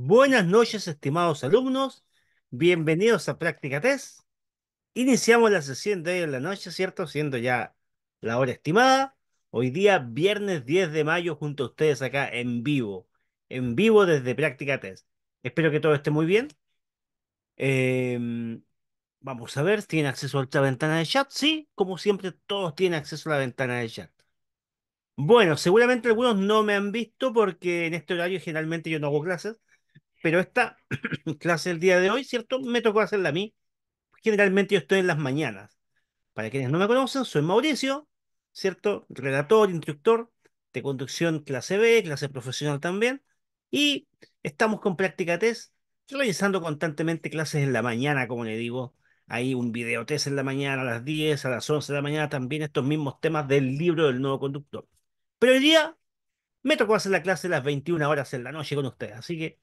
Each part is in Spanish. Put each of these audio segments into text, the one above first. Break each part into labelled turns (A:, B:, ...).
A: Buenas noches, estimados alumnos. Bienvenidos a Práctica Test. Iniciamos la sesión de hoy en la noche, ¿cierto? Siendo ya la hora estimada. Hoy día, viernes 10 de mayo, junto a ustedes acá en vivo. En vivo desde Práctica Test. Espero que todo esté muy bien. Em, vamos a ver, ¿tienen acceso a otra ventana de chat? Sí, como siempre, todos tienen acceso a la ventana de chat. Bueno, seguramente algunos no me han visto porque en este horario generalmente yo no hago clases pero esta clase del día de hoy, ¿cierto? Me tocó hacerla a mí. Generalmente yo estoy en las mañanas. Para quienes no me conocen, soy Mauricio, ¿cierto? Relator, instructor de conducción clase B, clase profesional también. Y estamos con práctica test, realizando constantemente clases en la mañana, como le digo. Hay un video test en la mañana, a las 10, a las 11 de la mañana, también estos mismos temas del libro del nuevo conductor. Pero el día me tocó hacer la clase a las 21 horas en la noche con ustedes, así que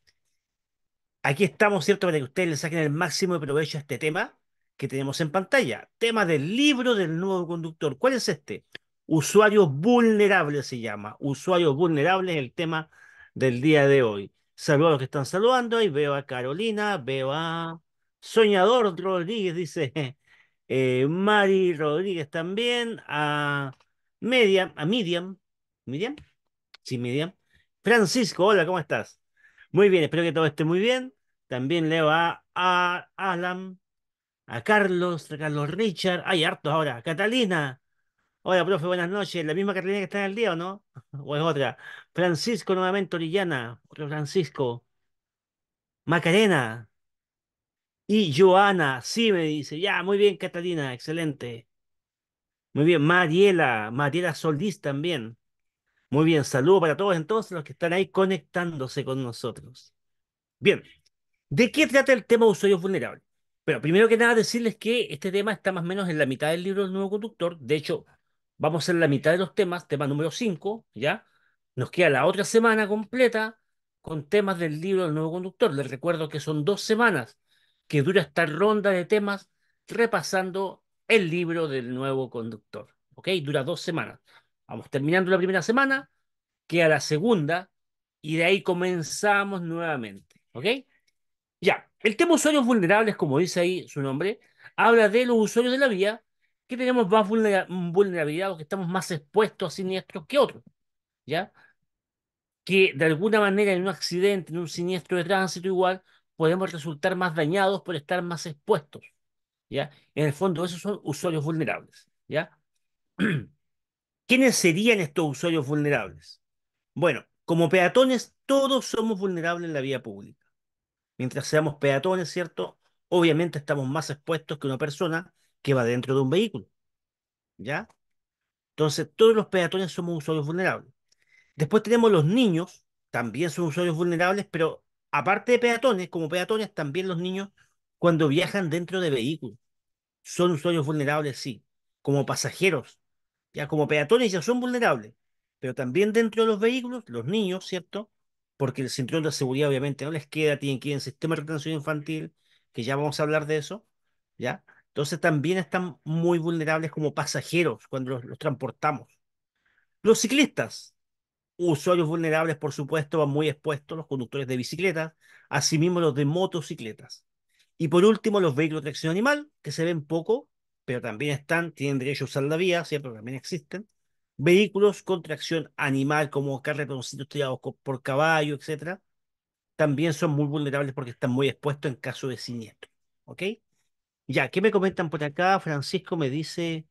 A: aquí estamos, ¿cierto? Para que ustedes le saquen el máximo de provecho a este tema que tenemos en pantalla. Tema del libro del nuevo conductor. ¿Cuál es este? Usuarios vulnerables se llama. Usuarios vulnerables es el tema del día de hoy. Saludos a los que están saludando Ahí veo a Carolina, veo a Soñador Rodríguez, dice eh, Mari Rodríguez también, a media, a Miriam, Miriam, sí, Miriam. Francisco, hola, ¿cómo estás? Muy bien, espero que todo esté muy bien. También leo a, Alan, a Carlos, a Carlos Richard. Hay hartos ahora. Catalina. Hola, profe, buenas noches. ¿La misma Catalina que está en el día o no? ¿O es otra? Francisco, nuevamente, Orillana. Otro Francisco. Macarena. Y Joana. Sí, me dice. Ya, muy bien, Catalina. Excelente. Muy bien, Mariela, Mariela Soldís, también. Muy bien, saludo para todos entonces los que están ahí conectándose con nosotros. Bien, ¿De qué trata el tema de usuarios vulnerables? Pero primero que nada decirles que este tema está más o menos en la mitad del libro del nuevo conductor. De hecho, vamos a la mitad de los temas, tema número 5, ¿ya? Nos queda la otra semana completa con temas del libro del nuevo conductor. Les recuerdo que son dos semanas que dura esta ronda de temas repasando el libro del nuevo conductor. ¿Ok? Dura dos semanas. Vamos terminando la primera semana, queda la segunda y de ahí comenzamos nuevamente. ¿Ok? Ya, el tema usuarios vulnerables, como dice ahí su nombre, habla de los usuarios de la vía que tenemos más vulnerabilidad o que estamos más expuestos a siniestros que otros. ¿Ya? Que de alguna manera en un accidente, en un siniestro de tránsito igual, podemos resultar más dañados por estar más expuestos. ¿Ya? En el fondo, esos son usuarios vulnerables. ¿Ya? ¿Quiénes serían estos usuarios vulnerables? Bueno, como peatones, todos somos vulnerables en la vía pública. Mientras seamos peatones, ¿cierto? Obviamente estamos más expuestos que una persona que va dentro de un vehículo. ¿Ya? Entonces, todos los peatones somos usuarios vulnerables. Después tenemos los niños, también son usuarios vulnerables, pero aparte de peatones, como peatones, también los niños cuando viajan dentro de vehículos son usuarios vulnerables, sí, como pasajeros, ya como peatones ya son vulnerables, pero también dentro de los vehículos, los niños, ¿cierto? porque el cinturón de seguridad obviamente no les queda, tienen que ir en sistema de retención infantil, que ya vamos a hablar de eso, ¿ya? Entonces también están muy vulnerables como pasajeros cuando los, transportamos. Los ciclistas, usuarios vulnerables, por supuesto, van muy expuestos, los conductores de bicicletas, asimismo los de motocicletas. Y por último, los vehículos de tracción animal, que se ven poco, pero también están, tienen derecho a usar la vía, ¿cierto? También existen. Vehículos con tracción animal, como carretoncitos tirados por caballo, etcétera, también son muy vulnerables porque están muy expuestos en caso de siniestro. ¿Ok? Ya, ¿qué me comentan por acá? Francisco me dice,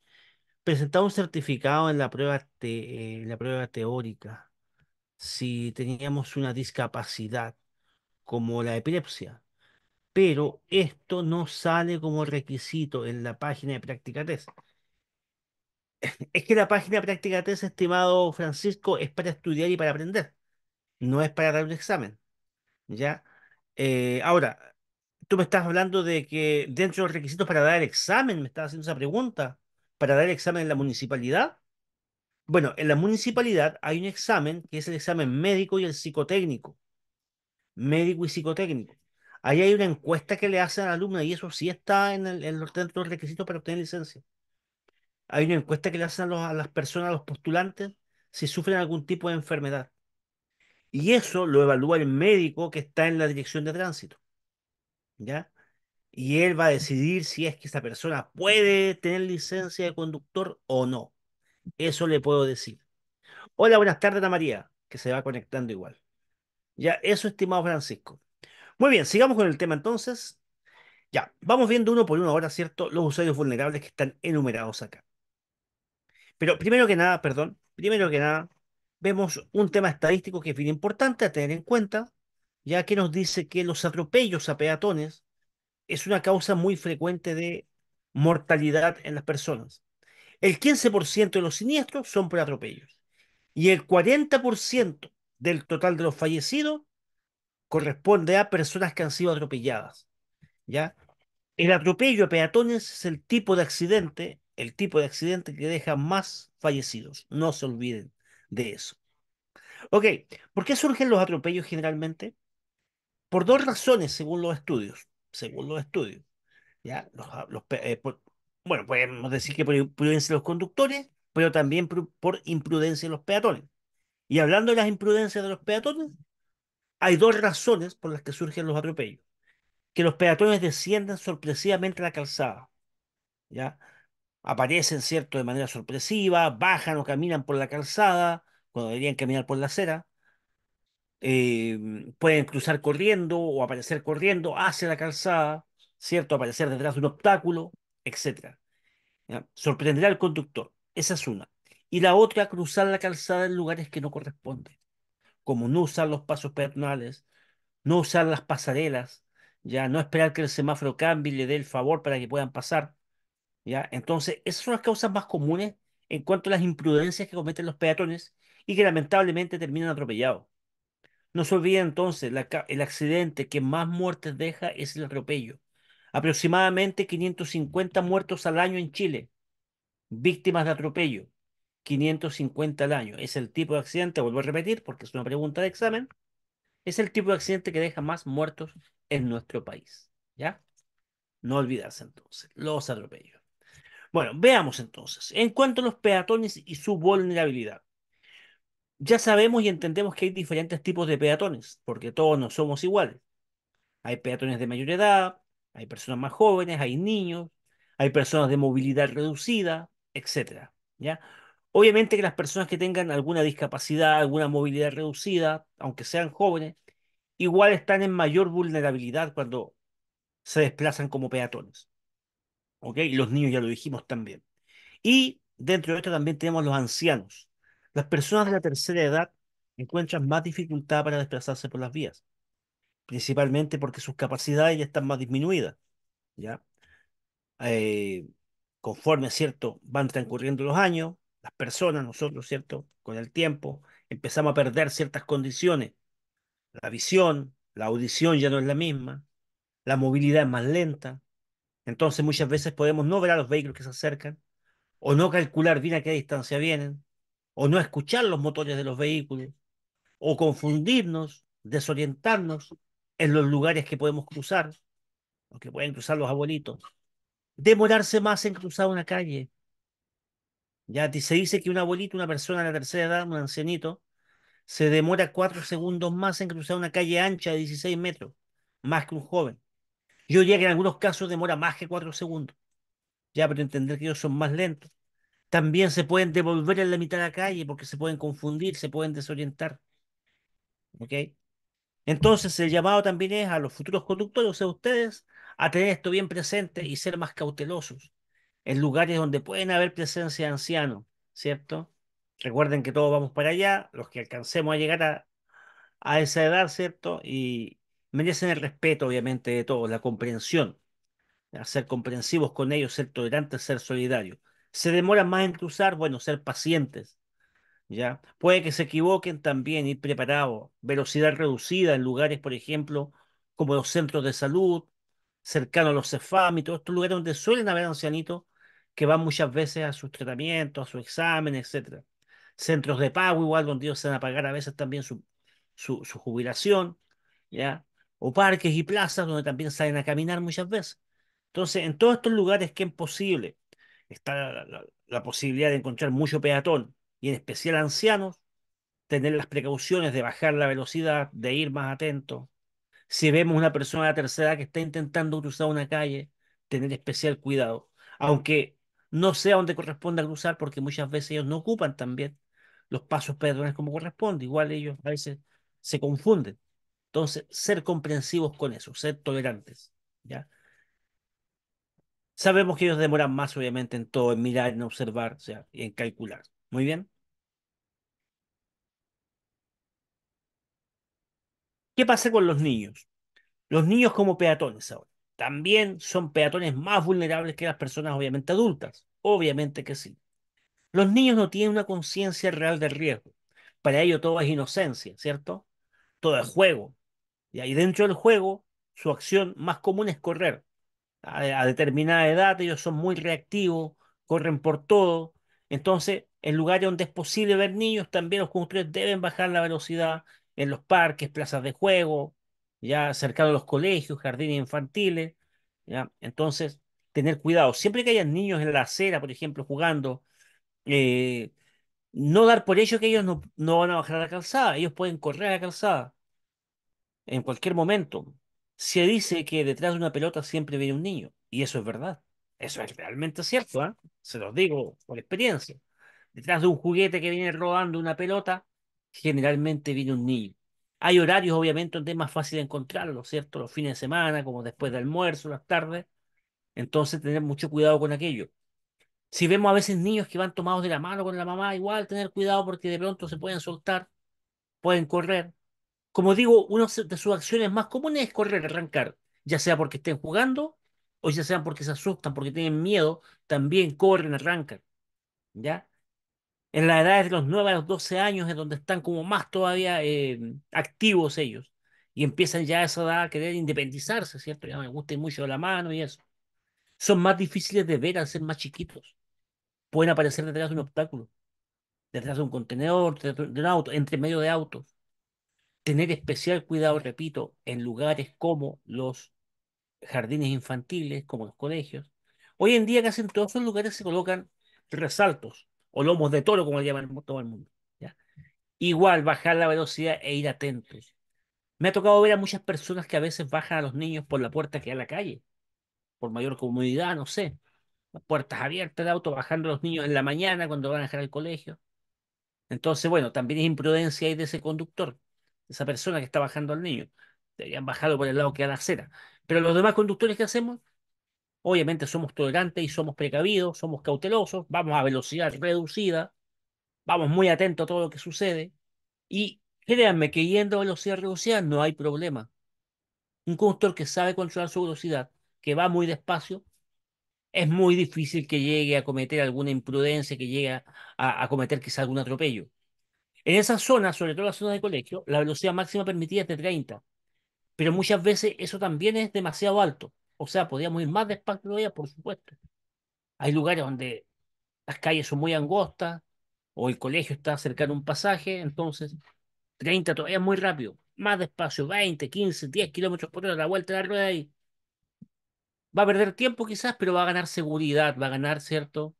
A: presentamos un certificado en la prueba, la prueba teórica si teníamos una discapacidad como la epilepsia, pero esto no sale como requisito en la página de práctica test es que la página práctica 3, estimado Francisco, es para estudiar y para aprender, no es para dar un examen. ¿Ya? Eh, ahora, tú me estás hablando de que dentro de los requisitos para dar el examen, me estás haciendo esa pregunta, para dar el examen en la municipalidad. Bueno, en la municipalidad hay un examen que es el examen médico y el psicotécnico. Médico y psicotécnico. Ahí hay una encuesta que le hacen al alumno y eso sí está en, el, dentro de los requisitos para obtener licencia hay una encuesta que le hacen a, las personas, a los postulantes, si sufren algún tipo de enfermedad. Y eso lo evalúa el médico que está en la dirección de tránsito. ¿Ya? Y él va a decidir si es que esa persona puede tener licencia de conductor o no. Eso le puedo decir. Hola, buenas tardes, Ana María, que se va conectando igual. Ya, eso, estimado Francisco. Muy bien, sigamos con el tema entonces. Ya, vamos viendo uno por uno ahora, ¿cierto? Los usuarios vulnerables que están enumerados acá. Pero primero que nada, perdón, primero que nada, vemos un tema estadístico que es bien importante a tener en cuenta, ya que nos dice que los atropellos a peatones es una causa muy frecuente de mortalidad en las personas. El 15% de los siniestros son por atropellos y el 40% del total de los fallecidos corresponde a personas que han sido atropelladas. ¿ya? El atropello a peatones es el tipo de accidente el tipo de accidente que deja más fallecidos. No se olviden de eso. Ok, ¿por qué surgen los atropellos generalmente? Por dos razones, según los estudios. Según los estudios. ¿ya? Los, ah, eh, bueno, podemos decir que por imprudencia de los conductores, pero también por, imprudencia de los peatones. Y hablando de las imprudencias de los peatones, hay dos razones por las que surgen los atropellos. Que los peatones desciendan sorpresivamente a la calzada. ¿ya? aparecen, ¿cierto?, de manera sorpresiva, bajan o caminan por la calzada, cuando deberían caminar por la acera. Em, pueden cruzar corriendo o aparecer corriendo hacia la calzada, ¿cierto? Aparecer detrás de un obstáculo, etc. Sorprenderá al conductor. Esa es una. Y la otra, cruzar la calzada en lugares que no corresponden, como no usar los pasos peatonales, no usar las pasarelas, ya no esperar que el semáforo cambie y le dé el favor para que puedan pasar. ¿ya? Entonces, esas son las causas más comunes en cuanto a las imprudencias que cometen los peatones y que lamentablemente terminan atropellados. No se olvide entonces, el accidente que más muertes deja es el atropello. Aproximadamente 550 muertos al año en Chile, víctimas de atropello. 550 al año. Es el tipo de accidente, vuelvo a repetir porque es una pregunta de examen, es el tipo de accidente que deja más muertos en nuestro país. ¿Ya? No olvidarse entonces, los atropellos. Bueno, veamos entonces. En cuanto a los peatones y su vulnerabilidad. Ya sabemos y entendemos que hay diferentes tipos de peatones, porque todos no somos iguales. Hay peatones de mayor edad, hay personas más jóvenes, hay niños, hay personas de movilidad reducida, etc. ¿ya? Obviamente que las personas que tengan alguna discapacidad, alguna movilidad reducida, aunque sean jóvenes, igual están en mayor vulnerabilidad cuando se desplazan como peatones. ¿ok? Los niños ya lo dijimos también. Y dentro de esto también tenemos los ancianos. Las personas de la tercera edad encuentran más dificultad para desplazarse por las vías, principalmente porque sus capacidades ya están más disminuidas, ¿ya? Eh, conforme, ¿cierto? Van transcurriendo los años, las personas, nosotros, ¿cierto? Con el tiempo empezamos a perder ciertas condiciones. La visión, la audición ya no es la misma, la movilidad es más lenta, entonces muchas veces podemos no ver a los vehículos que se acercan, o no calcular bien a qué distancia vienen, o no escuchar los motores de los vehículos, o confundirnos, desorientarnos en los lugares que podemos cruzar, o que pueden cruzar los abuelitos. Demorarse más en cruzar una calle. Ya se dice que un abuelito, una persona de la tercera edad, un ancianito, se demora cuatro segundos más en cruzar una calle ancha de 16 metros, más que un joven. Yo diría que en algunos casos demora más que cuatro segundos. Ya, pero entender que ellos son más lentos. También se pueden devolver en la mitad de la calle porque se pueden confundir, se pueden desorientar. ¿Ok? Entonces, el llamado también es a los futuros conductores, o sea, ustedes, a tener esto bien presente y ser más cautelosos en lugares donde pueden haber presencia de ancianos, ¿cierto? Recuerden que todos vamos para allá, los que alcancemos a llegar a, a esa edad, ¿cierto? Y, merecen el respeto, obviamente, de todos, la comprensión, ser comprensivos con ellos, ser tolerantes, ser solidarios. Se demoran más en cruzar, bueno, ser pacientes, ¿ya? Puede que se equivoquen también, ir preparados, velocidad reducida en lugares, por ejemplo, como los centros de salud, cercanos a los CEFAM estos lugares donde suelen haber ancianitos que van muchas veces a sus tratamientos, a sus exámenes, etc. Centros de pago, igual, donde ellos se van a pagar a veces también su, su jubilación, ¿ya? o parques y plazas donde también salen a caminar muchas veces. Entonces, en todos estos lugares que es posible, está la, posibilidad de encontrar mucho peatón y en especial ancianos, tener las precauciones de bajar la velocidad, de ir más atento. Si vemos una persona de la tercera que está intentando cruzar una calle, tener especial cuidado, aunque no sea donde corresponda cruzar, porque muchas veces ellos no ocupan también los pasos peatonales como corresponde, igual ellos a veces se confunden. Entonces, ser comprensivos con eso, ser tolerantes, ¿ya? Sabemos que ellos demoran más, obviamente, en todo, en mirar, en observar, o sea, en calcular. Muy bien. ¿Qué pasa con los niños? Los niños como peatones ahora. También son peatones más vulnerables que las personas, obviamente, adultas. Obviamente que sí. Los niños no tienen una conciencia real del riesgo. Para ellos todo es inocencia, ¿cierto? Todo es juego. Y ahí dentro del juego, su acción más común es correr. A, determinada edad ellos son muy reactivos, corren por todo. Entonces, en lugares donde es posible ver niños, también los constructores deben bajar la velocidad en los parques, plazas de juego, ya cercanos a los colegios, jardines infantiles. ¿ya? Entonces, tener cuidado. Siempre que hayan niños en la acera, por ejemplo, jugando, eh, no dar por ello que ellos no, no van a bajar a la calzada. Ellos pueden correr a la calzada en cualquier momento. Se dice que detrás de una pelota siempre viene un niño, y eso es verdad. Eso es realmente cierto, ¿eh? se los digo por experiencia. Detrás de un juguete que viene rodando una pelota, generalmente viene un niño. Hay horarios, obviamente, donde es más fácil encontrarlo, ¿cierto? Los fines de semana, como después del almuerzo, las tardes. Entonces, tener mucho cuidado con aquello. Si vemos a veces niños que van tomados de la mano con la mamá, igual tener cuidado porque de pronto se pueden soltar, pueden correr, como digo, una de sus acciones más comunes es correr, arrancar, ya sea porque estén jugando o ya sean porque se asustan, porque tienen miedo, también corren, arrancan. ¿Ya? En la edad de los 9 a los 12 años es donde están como más todavía eh, activos ellos y empiezan ya a esa edad a querer independizarse, ¿cierto? Ya me gusta mucho la mano y eso. Son más difíciles de ver al ser más chiquitos. Pueden aparecer detrás de un obstáculo, detrás de un contenedor, de un auto, entre medio de autos tener especial cuidado, repito, en lugares como los jardines infantiles, como los colegios. Hoy en día casi en todos los lugares se colocan resaltos o lomos de toro, como le llaman todo el mundo. Igual, bajar la velocidad e ir atentos. Me ha tocado ver a muchas personas que a veces bajan a los niños por la puerta que hay a la calle, por mayor comodidad, no sé. Puertas abiertas de auto, bajando a los niños en la mañana cuando van a dejar el colegio. Entonces, bueno, también es imprudencia ahí de ese conductor esa persona que está bajando al niño. Deberían bajarlo por el lado que da la acera. Pero los demás conductores que hacemos, obviamente somos tolerantes y somos precavidos, somos cautelosos, vamos a velocidad reducida, vamos muy atentos a todo lo que sucede. Y créanme que yendo a velocidad reducida no hay problema. Un conductor que sabe controlar su velocidad, que va muy despacio, es muy difícil que llegue a cometer alguna imprudencia, que llegue a, a cometer quizá algún atropello. En esas zonas, sobre todo las zonas de colegio, la velocidad máxima permitida es de 30, pero muchas veces eso también es demasiado alto. O sea, podríamos ir más despacio todavía, por supuesto. Hay lugares donde las calles son muy angostas o el colegio está cerca de un pasaje, entonces 30 todavía es muy rápido. Más despacio, 20, 15, 10 kilómetros por hora, la vuelta de la rueda ahí. va a perder tiempo quizás, pero va a ganar seguridad, va a ganar, ¿cierto?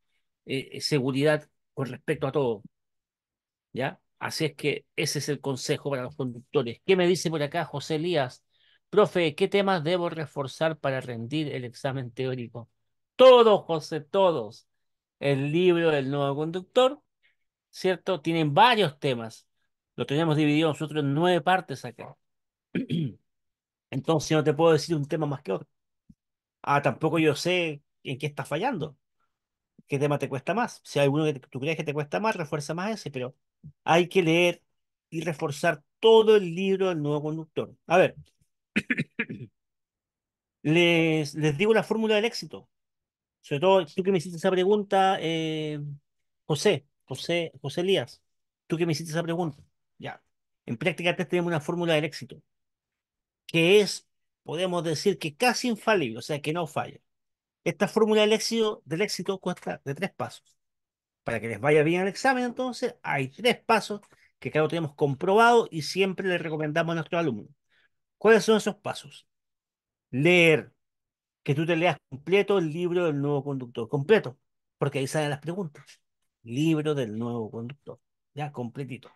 A: Eh, eh, seguridad con respecto a todo. ¿Ya? Así es que ese es el consejo para los conductores. ¿Qué me dice por acá José Elías? Profe, ¿qué temas debo reforzar para rendir el examen teórico? Todos, José, todos. El libro del nuevo conductor, ¿cierto? Tienen varios temas. Lo tenemos dividido nosotros en nueve partes acá. Entonces no te puedo decir un tema más que otro. Ah, tampoco yo sé en qué estás fallando. ¿Qué tema te cuesta más? Si hay alguno que tú crees que te cuesta más, refuerza más ese, pero hay que leer y reforzar todo el libro del nuevo conductor. A ver, les, digo la fórmula del éxito. Sobre todo, tú que me hiciste esa pregunta, eh, José, José, José Elías, tú que me hiciste esa pregunta. Ya, en práctica tenemos una fórmula del éxito, que es, podemos decir, que casi infalible, o sea, que no falla. Esta fórmula del éxito, del éxito cuesta de tres pasos. Para que les vaya bien el examen, entonces, hay tres pasos que claro tenemos comprobado y siempre les recomendamos a nuestros alumnos. ¿Cuáles son esos pasos? Leer, que tú te leas completo el libro del nuevo conductor, completo, porque ahí salen las preguntas. Libro del nuevo conductor, ya completito.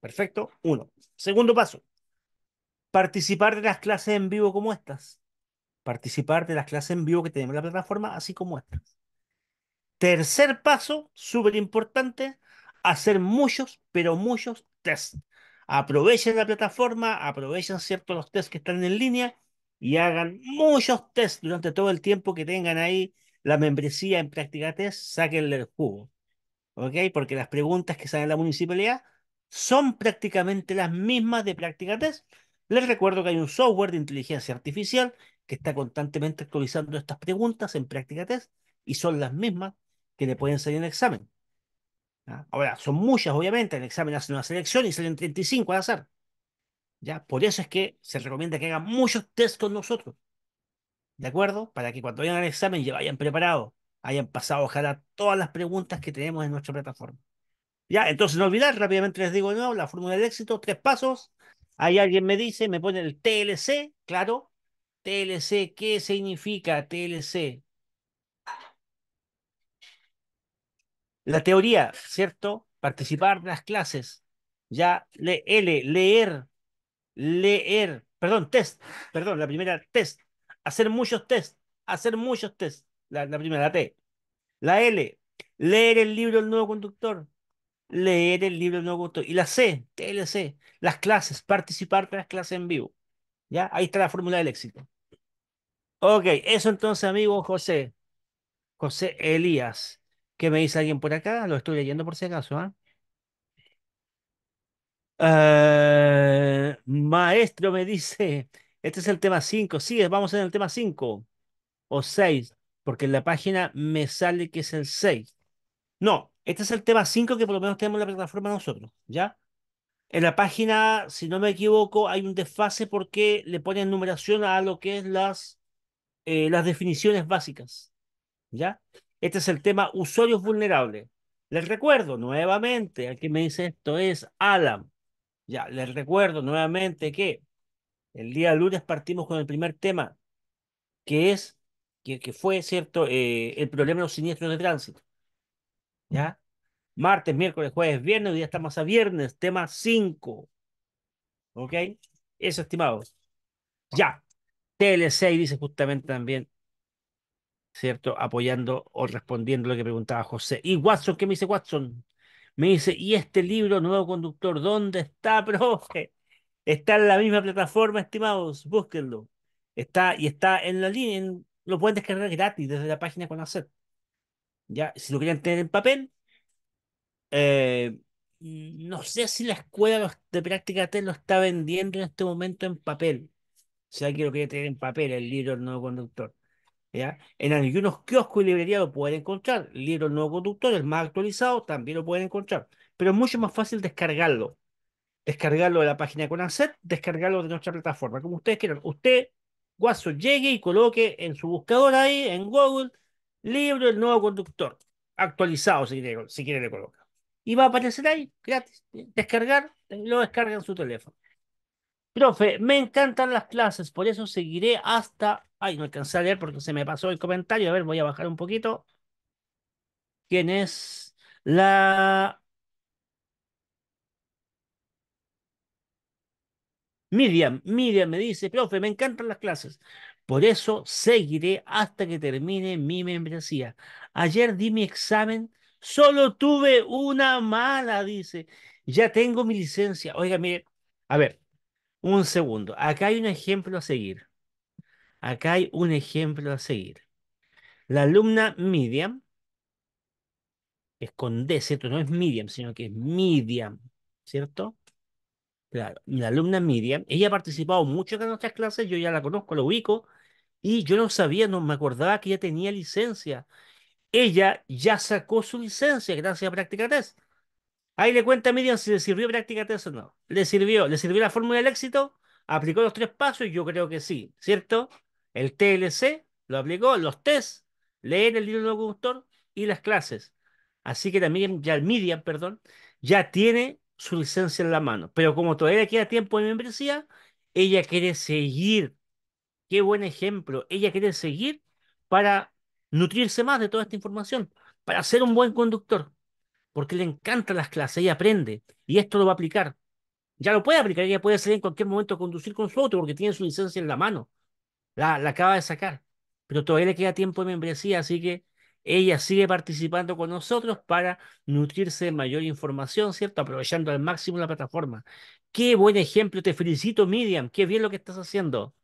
A: Perfecto, uno. Segundo paso, participar de las clases en vivo como estas. Participar de las clases en vivo que tenemos en la plataforma, así como estas. Tercer paso, súper importante, hacer muchos, pero muchos test. Aprovechen la plataforma, aprovechen ciertos los test que están en línea y hagan muchos test durante todo el tiempo que tengan ahí la membresía en práctica test, sáquenle el jugo. ¿Ok? Porque las preguntas que salen en la municipalidad son prácticamente las mismas de práctica test. Les recuerdo que hay un software de inteligencia artificial que está constantemente actualizando estas preguntas en práctica test y son las mismas que le pueden salir en el examen. Ahora, son muchas, obviamente, en el examen hacen una selección y salen 35 al hacer. ¿Ya? Por eso es que se recomienda que hagan muchos test con nosotros. ¿De acuerdo? Para que cuando vayan al examen ya vayan preparados, hayan pasado, ojalá, todas las preguntas que tenemos en nuestra plataforma. ¿Ya? Entonces, no olvidar, rápidamente les digo de nuevo, la fórmula del éxito, tres pasos. Ahí alguien me dice, me pone el TLC, claro. TLC, ¿qué significa TLC? La teoría, ¿cierto? Participar en las clases, ya le, L, leer, leer, perdón, test, perdón, la primera, test, hacer muchos test, hacer muchos test, la, primera, la T. La L, leer el libro del nuevo conductor, leer el libro del nuevo conductor. Y la C, TLC, las clases, participar de las clases en vivo. ¿Ya? Ahí está la fórmula del éxito. Ok, eso entonces, amigo José. José Elías. ¿Qué me dice alguien por acá? Lo estoy leyendo por si acaso. ¿ah? Eh, maestro me dice, este es el tema 5. Sí, vamos en el tema 5 o 6, porque en la página me sale que es el 6. No, este es el tema 5 que por lo menos tenemos en la plataforma nosotros, ¿ya? En la página, si no me equivoco, hay un desfase porque le ponen numeración a lo que es las, eh, las definiciones básicas, ¿ya? Este es el tema usuarios vulnerables. Les recuerdo nuevamente, al que me dice esto es Alan. Ya, les recuerdo nuevamente que el día lunes partimos con el primer tema, que es, que, fue, ¿cierto?, eh, el problema de los siniestros de tránsito. ¿Ya? Martes, miércoles, jueves, viernes, hoy ya estamos a viernes, tema 5. ¿Ok? Eso, estimados. Ya. TLC dice justamente también ¿cierto? Apoyando o respondiendo lo que preguntaba José. ¿Y Watson? ¿Qué me dice Watson? Me dice, ¿y este libro, Nuevo Conductor, dónde está, profe? Está en la misma plataforma, estimados, búsquenlo. Está y está en la línea, lo pueden descargar gratis desde la página hacer Ya, si lo querían tener en papel, eh, no sé si la escuela de práctica te lo está vendiendo en este momento en papel. Si alguien lo quiere tener en papel, el libro Nuevo Conductor. En algunos kioscos y librerías lo pueden encontrar. libro El Nuevo Conductor, el más actualizado, también lo pueden encontrar. Pero es mucho más fácil descargarlo. Descargarlo de la página Conacet, descargarlo de nuestra plataforma, como ustedes quieran. Usted, Guaso, llegue y coloque en su buscador ahí, en Google, libro El Nuevo Conductor. Actualizado, si quiere, si quiere le coloca. Y va a aparecer ahí, gratis. Descargar, lo descarga en su teléfono. Profe, me encantan las clases, por eso seguiré hasta Ay, no alcancé a leer porque se me pasó el comentario. A ver, voy a bajar un poquito. ¿Quién es la Miriam, Miriam me dice, profe, me encantan las clases. Por eso seguiré hasta que termine mi membresía. Ayer di mi examen, solo tuve una mala, dice. Ya tengo mi licencia. Oiga, mire, a ver, un segundo. Acá hay un ejemplo a seguir. Acá hay un ejemplo a seguir. La alumna Miriam es ¿cierto? No es Medium, sino que es Miriam. ¿cierto? Claro, la alumna Miriam, ella ha participado mucho en nuestras clases, yo ya la conozco, la ubico, y yo no sabía, no me acordaba que ella tenía licencia. Ella ya sacó su licencia gracias a Práctica Test. Ahí le cuenta a Miriam si le sirvió Práctica Test o no. ¿Le sirvió? ¿Le sirvió la fórmula del éxito? ¿Aplicó los tres pasos? Yo creo que sí, ¿cierto? El TLC lo aplicó, los test, leer el libro del conductor y las clases. Así que también ya el media, perdón, ya tiene su licencia en la mano. Pero como todavía queda tiempo de membresía, ella quiere seguir. Qué buen ejemplo. Ella quiere seguir para nutrirse más de toda esta información, para ser un buen conductor, porque le encantan las clases, ella aprende y esto lo va a aplicar. Ya lo puede aplicar, ella puede salir en cualquier momento a conducir con su auto porque tiene su licencia en la mano. La, acaba de sacar, pero todavía le queda tiempo de membresía, así que ella sigue participando con nosotros para nutrirse de mayor información, ¿cierto? Aprovechando al máximo la plataforma. Qué buen ejemplo, te felicito, Miriam, qué bien lo que estás haciendo.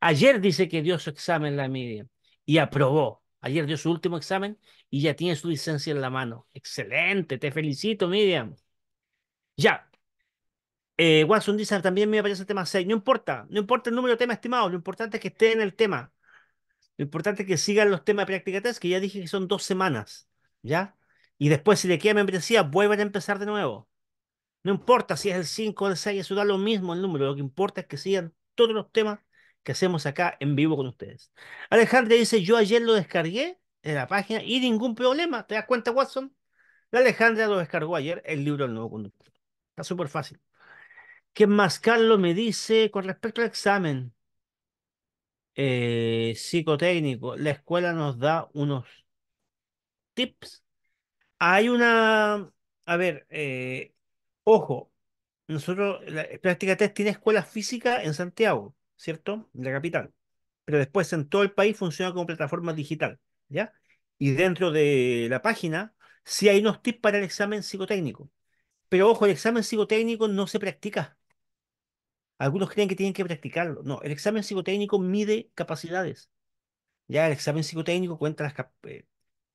A: Ayer dice que dio su examen la Miriam y aprobó. Ayer dio su último examen y ya tiene su licencia en la mano. Excelente, te felicito, Miriam. Ya, eh, Watson dice también me aparece el tema 6. No importa, no importa el número de temas estimados, lo importante es que esté en el tema. Lo importante es que sigan los temas de práctica test, que ya dije que son dos semanas, ¿ya? Y después, si le queda membresía, vuelvan a empezar de nuevo. No importa si es el 5 o el 6, eso da lo mismo el número. Lo que importa es que sigan todos los temas que hacemos acá en vivo con ustedes. Alejandra dice, yo ayer lo descargué en la página y ningún problema. ¿Te das cuenta, Watson? La Alejandra lo descargó ayer, el libro del nuevo conductor. Está súper fácil. ¿Qué más, Carlos, me dice con respecto al examen eh, psicotécnico? La escuela nos da unos tips. Hay una, a ver, eh, ojo, nosotros, la, Práctica Test tiene escuela física en Santiago, ¿cierto? En la capital. Pero después en todo el país funciona como plataforma digital, ¿ya? Y dentro de la página, sí hay unos tips para el examen psicotécnico. Pero ojo, el examen psicotécnico no se practica. Algunos creen que tienen que practicarlo. No, el examen psicotécnico mide capacidades. Ya el examen psicotécnico cuenta eh,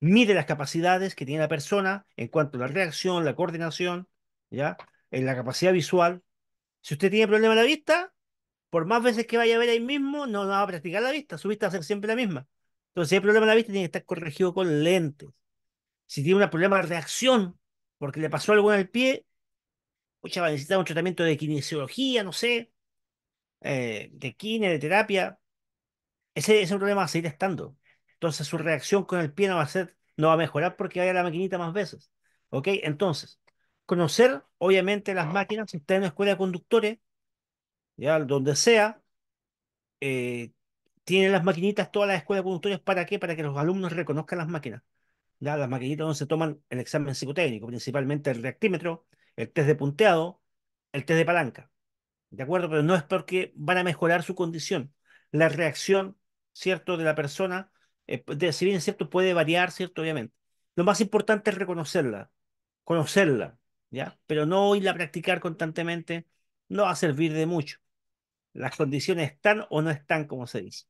A: mide las capacidades que tiene la persona en cuanto a la reacción, la coordinación, ya, en la capacidad visual. Si usted tiene problema en la vista, por más veces que vaya a ver ahí mismo, no, va a practicar la vista. Su vista va a ser siempre la misma. Entonces, si hay problema en la vista, tiene que estar corregido con lentes. Si tiene un problema de reacción, porque le pasó algo en el pie, pucha, va a necesitar un tratamiento de kinesiología, no sé, eh, de kine, de terapia, ese, problema va a seguir estando. Entonces su reacción con el pie no va a no va a mejorar porque vaya a la maquinita más veces. ¿Ok? Entonces, conocer, obviamente, las máquinas, si está en una escuela de conductores, ya donde sea, eh, tienen las maquinitas todas las escuelas de conductores, ¿para qué? Para que los alumnos reconozcan las máquinas. Las maquinitas donde se toman el examen psicotécnico, principalmente el reactímetro, el test de punteado, el test de palanca. ¿de acuerdo? Pero no es porque van a mejorar su condición. La reacción, ¿cierto?, de la persona, eh, si bien es cierto, puede variar, ¿cierto?, obviamente. Lo más importante es reconocerla, conocerla, ¿ya? Pero no irla a practicar constantemente, no va a servir de mucho. Las condiciones están o no están, como se dice.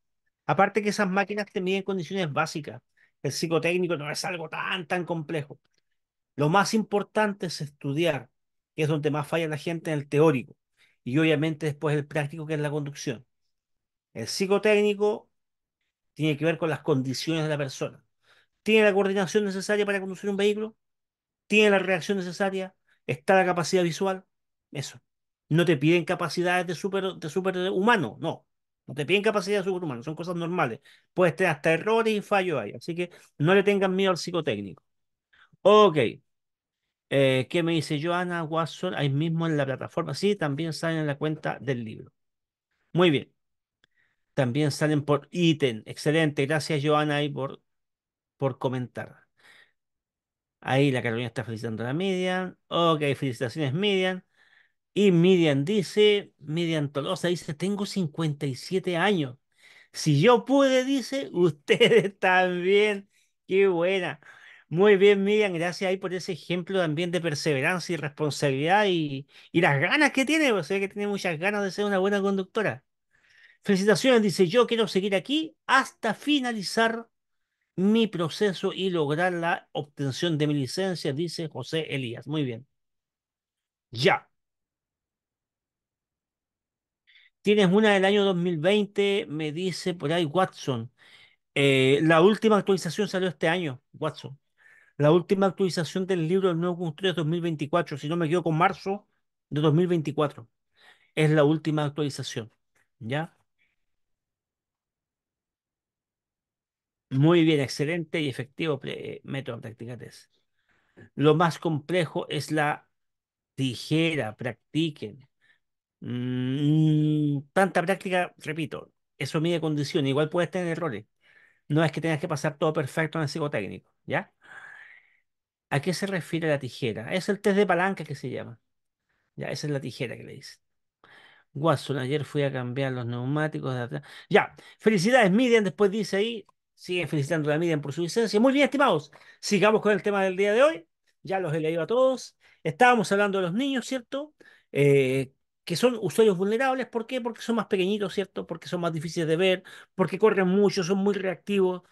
A: Aparte que esas máquinas te miden condiciones básicas. El psicotécnico no es algo tan, tan complejo. Lo más importante es estudiar, que es donde más falla la gente en el teórico y obviamente después el práctico que es la conducción. El psicotécnico tiene que ver con las condiciones de la persona. ¿Tiene la coordinación necesaria para conducir un vehículo? ¿Tiene la reacción necesaria? ¿Está la capacidad visual? Eso. No te piden capacidades de super, de superhumano, no. No te piden capacidades superhumano. son cosas normales. Puedes tener hasta errores y fallos ahí. Así que no le tengan miedo al psicotécnico. Ok. Eh, ¿Qué me dice Joana Watson? Ahí mismo en la plataforma. Sí, también salen en la cuenta del libro. Muy bien. También salen por ítem. Excelente. Gracias, Joana, por, por comentar. Ahí la Carolina está felicitando a la Midian. Ok, felicitaciones, Midian. Y Midian dice, Midian Tolosa dice, tengo 57 años. Si yo pude, dice, ustedes también. Qué buena. Muy bien, Miriam, gracias ahí por ese ejemplo también de perseverancia y responsabilidad y, las ganas que tiene, o sea que tiene muchas ganas de ser una buena conductora. Felicitaciones, dice, yo quiero seguir aquí hasta finalizar mi proceso y lograr la obtención de mi licencia, dice José Elías. Muy bien. Ya. Tienes una del año 2020, me dice por ahí Watson. Eh, la última actualización salió este año, Watson. La última actualización del libro del nuevo construido es 2024, si no me con marzo de 2024. Es la última actualización. ¿Ya? Muy bien, excelente y efectivo método de Lo más complejo es la tijera, practiquen. Mm, tanta práctica, repito, eso mide condición, igual puedes tener errores. No es que tengas que pasar todo perfecto en el psicotécnico, ¿ya? ¿A qué se refiere la tijera? Es el test de palanca que se llama. Ya, esa es la tijera que le dice. Watson, ayer fui a cambiar los neumáticos de atrás. Ya, felicidades, Miriam. Después dice ahí, sigue felicitando a Miriam por su licencia. Muy bien, estimados. Sigamos con el tema del día de hoy. Ya los he leído a todos. Estábamos hablando de los niños, ¿cierto? Eh, que son usuarios vulnerables. ¿Por qué? Porque son más pequeñitos, ¿cierto? Porque son más difíciles de ver, porque corren mucho, son muy reactivos,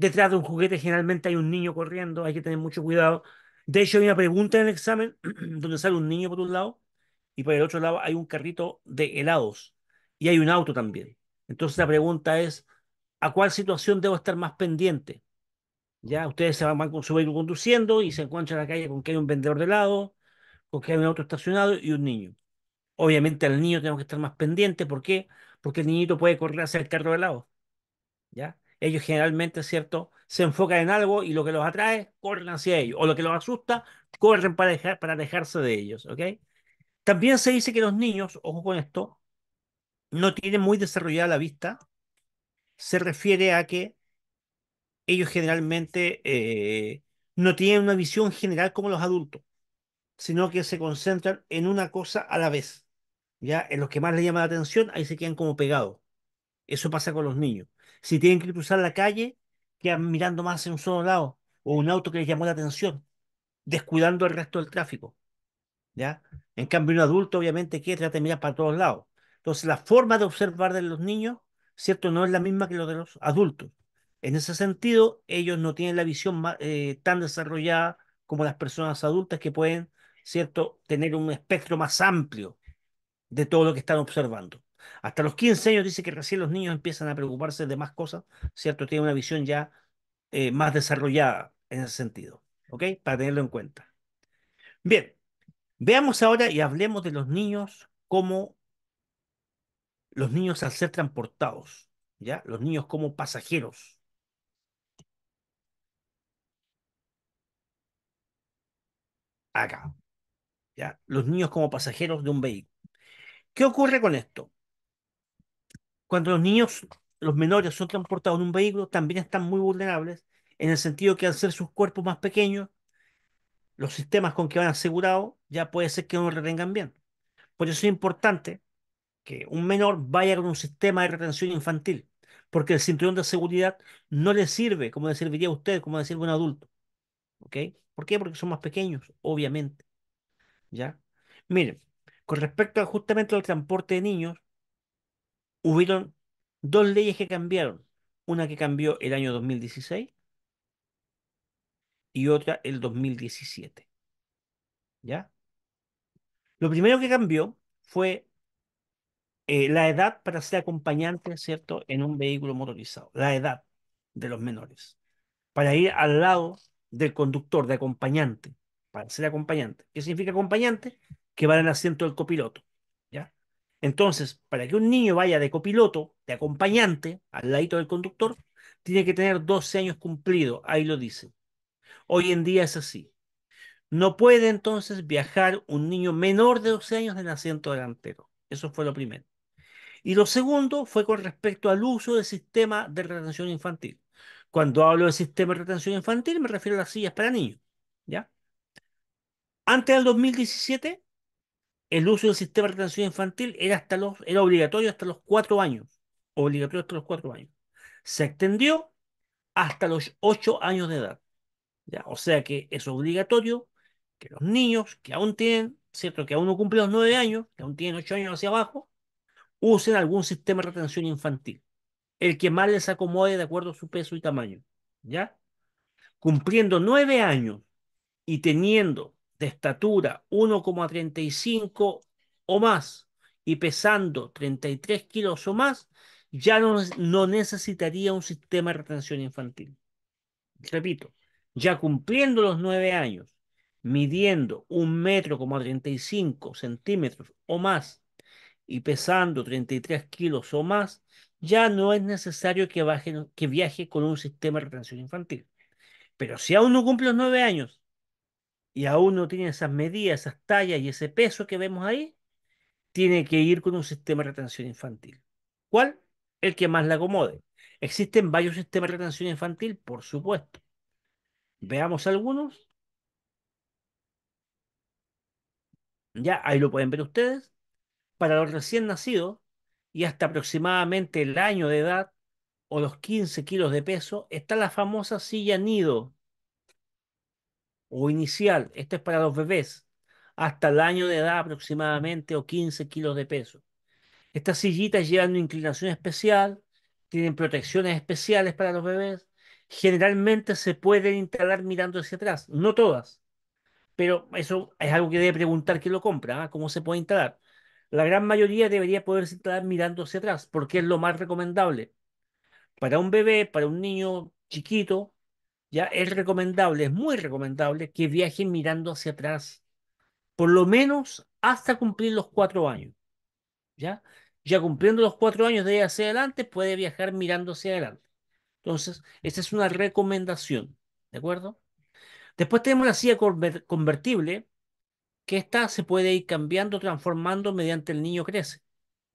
A: detrás de un juguete generalmente hay un niño corriendo, hay que tener mucho cuidado. De hecho, hay una pregunta en el examen donde sale un niño por un lado y por el otro lado hay un carrito de helados y hay un auto también. Entonces la pregunta es, ¿a cuál situación debo estar más pendiente? Ya ustedes se van, con su vehículo conduciendo y se encuentran en la calle con que hay un vendedor de helados, con que hay un auto estacionado y un niño. Obviamente al niño tenemos que estar más pendiente, ¿por qué? Porque el niñito puede correr hacia el carro de helados. ¿Ya? ellos generalmente, ¿cierto?, se enfocan en algo y lo que los atrae, corren hacia ellos, o lo que los asusta, corren para, para alejarse de ellos, ¿ok? También se dice que los niños, ojo con esto, no tienen muy desarrollada la vista, se refiere a que ellos generalmente eh, no tienen una visión general como los adultos, sino que se concentran en una cosa a la vez. ¿ya? En los que más les llama la atención, ahí se quedan como pegados. Eso pasa con los niños. Si tienen que cruzar la calle, quedan mirando más en un solo lado o un auto que les llamó la atención, descuidando el resto del tráfico. ¿ya? En cambio, un adulto obviamente quiere tratar de mirar para todos lados. Entonces, la forma de observar de los niños, ¿cierto? No es la misma que la de los adultos. En ese sentido, ellos no tienen la visión eh, tan desarrollada como las personas adultas que pueden, ¿cierto?, tener un espectro más amplio de todo lo que están observando. Hasta los 15 años dice que recién los niños empiezan a preocuparse de más cosas, ¿cierto? tiene una visión ya eh, más desarrollada en ese sentido, ¿ok? Para tenerlo en cuenta. Bien, veamos ahora y hablemos de los niños como los niños al ser transportados, ¿ya? Los niños como pasajeros. Acá, ¿ya? Los niños como pasajeros de un vehículo. ¿Qué ocurre con esto? cuando los niños, los menores, son transportados en un vehículo, también están muy vulnerables, en el sentido que al ser sus cuerpos más pequeños, los sistemas con que van asegurados ya puede ser que no retengan bien. Por eso es importante que un menor vaya con un sistema de retención infantil, porque el cinturón de seguridad no le sirve como le serviría a usted, como le sirve a un adulto. ¿Ok? ¿Por qué? Porque son más pequeños, obviamente. ¿Ya? Miren, con respecto justamente al transporte de niños, hubieron dos leyes que cambiaron. Una que cambió el año 2016 y otra el 2017. ¿Ya? Lo primero que cambió fue eh, la edad para ser acompañante, ¿cierto?, en un vehículo motorizado, la edad de los menores, para ir al lado del conductor, de acompañante, para ser acompañante. ¿Qué significa acompañante? Que va en el asiento del copiloto. Entonces, para que un niño vaya de copiloto, de acompañante, al lado del conductor, tiene que tener 12 años cumplidos, ahí lo dice. Hoy en día es así. No puede entonces viajar un niño menor de 12 años en asiento delantero. Eso fue lo primero. Y lo segundo fue con respecto al uso del sistema de retención infantil. Cuando hablo del sistema de retención infantil me refiero a las sillas para niños. ¿ya? Antes del 2017 el uso del sistema de retención infantil era, hasta los, era obligatorio hasta los cuatro años. Obligatorio hasta los cuatro años. Se extendió hasta los ocho años de edad. ¿ya? O sea que es obligatorio que los niños que aún tienen, ¿cierto? Que aún no cumplen los nueve años, que aún tienen ocho años hacia abajo, usen algún sistema de retención infantil. El que más les acomode de acuerdo a su peso y tamaño. ¿Ya? Cumpliendo nueve años y teniendo de estatura 1,35 o más y pesando 33 kilos o más, ya no, necesitaría un sistema de retención infantil. Repito, ya cumpliendo los 9 años, midiendo 1,35 metro centímetros o más y pesando 33 kilos o más, ya no es necesario que, baje, que viaje con un sistema de retención infantil. Pero si aún no cumple los 9 años y aún no tiene esas medidas, esas tallas y ese peso que vemos ahí, tiene que ir con un sistema de retención infantil. ¿Cuál? El que más le acomode. Existen varios sistemas de retención infantil, por supuesto. Veamos algunos. Ya, ahí lo pueden ver ustedes. Para los recién nacidos y hasta aproximadamente el año de edad o los 15 kilos de peso, está la famosa silla nido, o inicial, esto es para los bebés, hasta el año de edad aproximadamente o 15 kilos de peso. Estas sillitas llevan una inclinación especial, tienen protecciones especiales para los bebés. Generalmente se pueden instalar mirando hacia atrás, no todas, pero eso es algo que debe preguntar quien lo compra, ¿ah? cómo se puede instalar. La gran mayoría debería poderse instalar mirando hacia atrás, porque es lo más recomendable. Para un bebé, para un niño chiquito, ya es recomendable, es muy recomendable que viajen mirando hacia atrás, por lo menos hasta cumplir los cuatro años. ¿Ya? Ya cumpliendo los cuatro años de ahí hacia adelante, puede viajar mirando hacia adelante. Entonces, esa es una recomendación, ¿de acuerdo? Después tenemos la silla convertible, que esta se puede ir cambiando, transformando mediante el niño crece.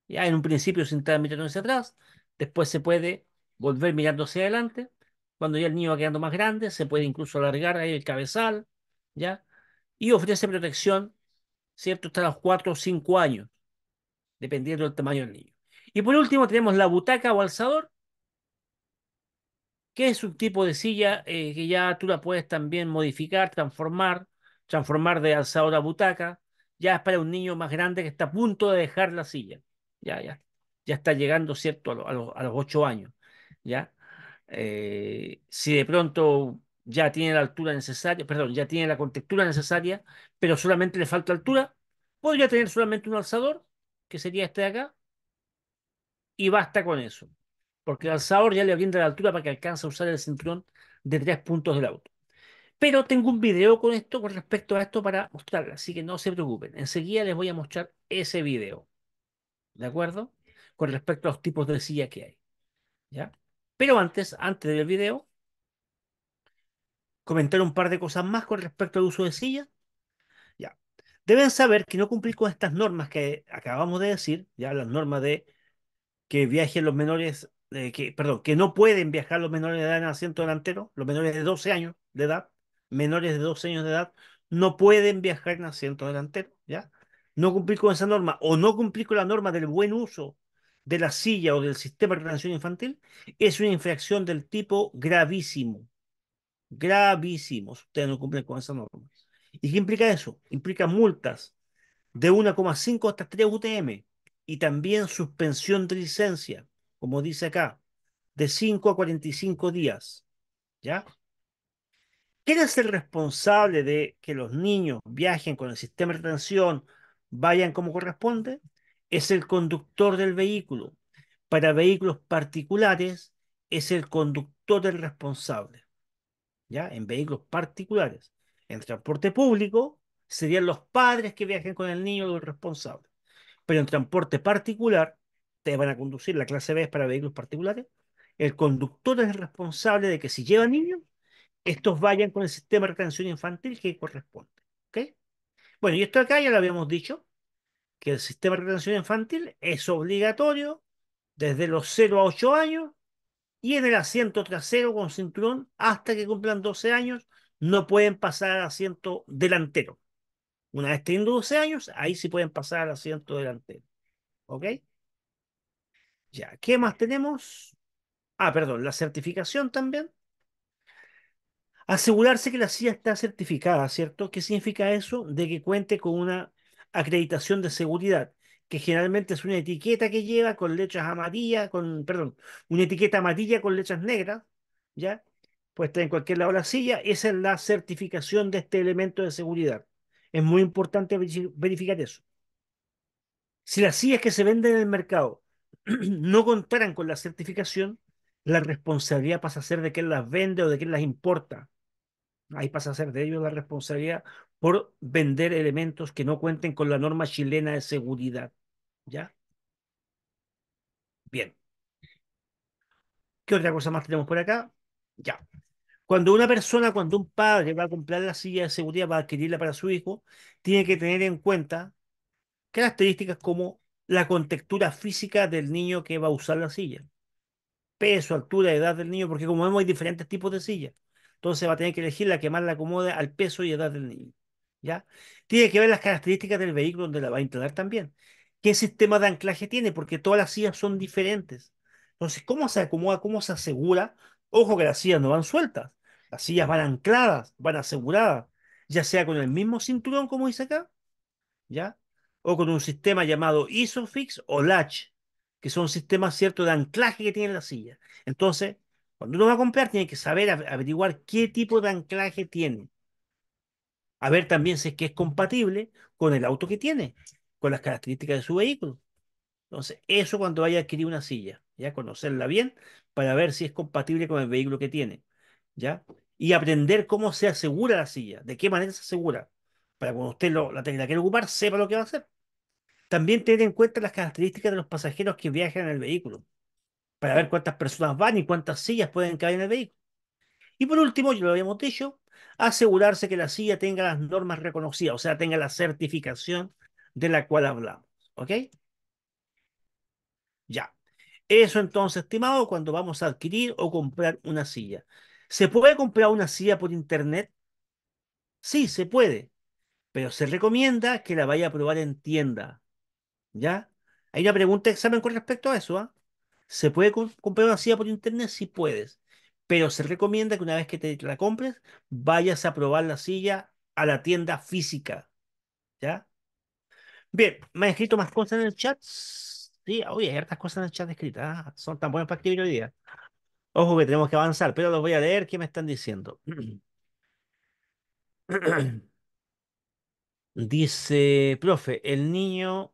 A: Ya en un principio sin mirando hacia atrás, después se puede volver mirando hacia adelante, cuando ya el niño va quedando más grande, se puede incluso alargar ahí el cabezal, ¿ya? Y ofrece protección, ¿cierto? Hasta los 4 o 5 años, dependiendo del tamaño del niño. Y por último tenemos la butaca o alzador, que es un tipo de silla eh, que ya tú la puedes también modificar, transformar, transformar de alzador a butaca. Ya es para un niño más grande que está a punto de dejar la silla. Ya, ya, ya está llegando, ¿cierto? A, a los 8 años, ¿ya? Eh, si de pronto ya tiene la altura necesaria, perdón, ya tiene la contextura necesaria, pero solamente le falta altura, podría tener solamente un alzador, que sería este de acá, y basta con eso, porque el alzador ya le brinda la altura para que alcance a usar el cinturón de tres puntos del auto. Pero tengo un video con esto, con respecto a esto, para mostrarlo, así que no se preocupen. Enseguida les voy a mostrar ese video, ¿de acuerdo? Con respecto a los tipos de silla que hay, ¿ya? Pero antes, antes del video, comentar un par de cosas más con respecto al uso de silla. Ya. Deben saber que no cumplir con estas normas que acabamos de decir, ya las normas de que viajen los menores, eh, que, perdón, que no pueden viajar los menores de edad en asiento delantero, los menores de 12 años de edad, menores de 12 años de edad, no pueden viajar en asiento delantero, ¿ya? No cumplir con esa norma o no cumplir con la norma del buen uso de la silla o del sistema de retención infantil es una infracción del tipo gravísimo. Gravísimo. si Ustedes no cumplen con esas normas. ¿Y qué implica eso? Implica multas de 1,5 hasta 3 UTM y también suspensión de licencia, como dice acá, de 5 a 45 días. ¿Ya? ¿Quién es el responsable de que los niños viajen con el sistema de retención, vayan como corresponde? es el conductor del vehículo. Para vehículos particulares es el conductor el responsable. ¿Ya? En vehículos particulares. En transporte público serían los padres que viajen con el niño los responsable Pero en transporte particular, te van a conducir, la clase B para vehículos particulares, el conductor es el responsable de que si lleva niños, estos vayan con el sistema de retención infantil que corresponde. ¿Okay? Bueno, y esto acá ya lo habíamos dicho que el sistema de retención infantil es obligatorio desde los 0 a 8 años y en el asiento trasero con cinturón hasta que cumplan 12 años no pueden pasar al asiento delantero. Una vez teniendo 12 años, ahí sí pueden pasar al asiento delantero. ¿Ok? Ya, ¿qué más tenemos? Ah, perdón, la certificación también. Asegurarse que la silla está certificada, ¿cierto? ¿Qué significa eso? De que cuente con una acreditación de seguridad, que generalmente es una etiqueta que lleva con letras amarillas, con, perdón, una etiqueta amarilla con letras negras, ¿ya? está en cualquier lado la silla, esa es la certificación de este elemento de seguridad. Es muy importante verificar eso. Si las sillas que se venden en el mercado no contaran con la certificación, la responsabilidad pasa a ser de quien las vende o de quien las importa. Ahí pasa a ser de ellos la responsabilidad por vender elementos que no cuenten con la norma chilena de seguridad. ¿Ya? Bien. ¿Qué otra cosa más tenemos por acá? Ya. Cuando una persona, cuando un padre va a comprar la silla de seguridad va a adquirirla para su hijo, tiene que tener en cuenta características como la contextura física del niño que va a usar la silla, peso, altura, edad del niño, porque como vemos hay diferentes tipos de sillas. Entonces va a tener que elegir la que más le acomode al peso y edad del niño. ¿ya? Tiene que ver las características del vehículo donde la va a instalar también. ¿Qué sistema de anclaje tiene? Porque todas las sillas son diferentes. Entonces, ¿cómo se acomoda? ¿Cómo se asegura? Ojo que las sillas no van sueltas. Las sillas van ancladas, van aseguradas, ya sea con el mismo cinturón, como dice acá, ¿ya? O con un sistema llamado ISOFIX o LATCH, que son sistemas ciertos de anclaje que tiene la silla. Entonces, cuando uno va a comprar, tiene que saber averiguar qué tipo de anclaje tiene. A ver también si es que es compatible con el auto que tiene, con las características de su vehículo. Entonces, eso cuando vaya a adquirir una silla, ya conocerla bien para ver si es compatible con el vehículo que tiene, ya y aprender cómo se asegura la silla, de qué manera se asegura, para cuando usted lo, la, tenga que ocupar sepa lo que va a hacer. También tener en cuenta las características de los pasajeros que viajan en el vehículo para ver cuántas personas van y cuántas sillas pueden caer en el vehículo. Y por último, ya lo habíamos dicho, asegurarse que la silla tenga las normas reconocidas, o sea, tenga la certificación de la cual hablamos. ¿Ok? Ya. Eso entonces, estimado, cuando vamos a adquirir o comprar una silla. ¿Se puede comprar una silla por internet? Sí, se puede, pero se recomienda que la vaya a probar en tienda. ¿Ya? Hay una pregunta de examen con respecto a eso, ¿ah? ¿Se puede comprar una silla por internet? si puedes, pero se recomienda que una vez que te la compres, vayas a probar la silla a la tienda física. ¿Ya? Bien, me han escrito más cosas en el chat. Sí, oye, hay hartas cosas en el chat escritas. Ah, son tan buenas para escribir hoy día. Ojo que tenemos que avanzar, pero los voy a leer. ¿Qué me están diciendo? Dice, profe, el niño...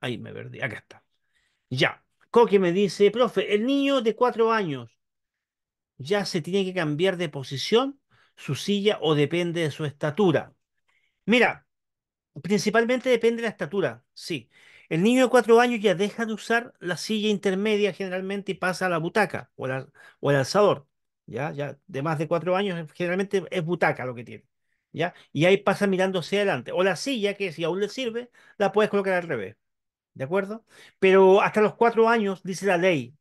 A: Ahí me perdí, acá está. Ya, Coque me dice, profe, el niño de cuatro años ya se tiene que cambiar de posición, su silla o depende de su estatura. Mira, principalmente depende de la estatura, sí. El niño de cuatro años ya deja de usar la silla intermedia generalmente y pasa a la butaca o, al el alzador. ¿ya? ya de más de cuatro años generalmente es butaca lo que tiene. ¿ya? Y ahí pasa mirando hacia adelante. O la silla que si aún le sirve, la puedes colocar al revés. ¿De acuerdo? Pero hasta los cuatro años, dice la ley,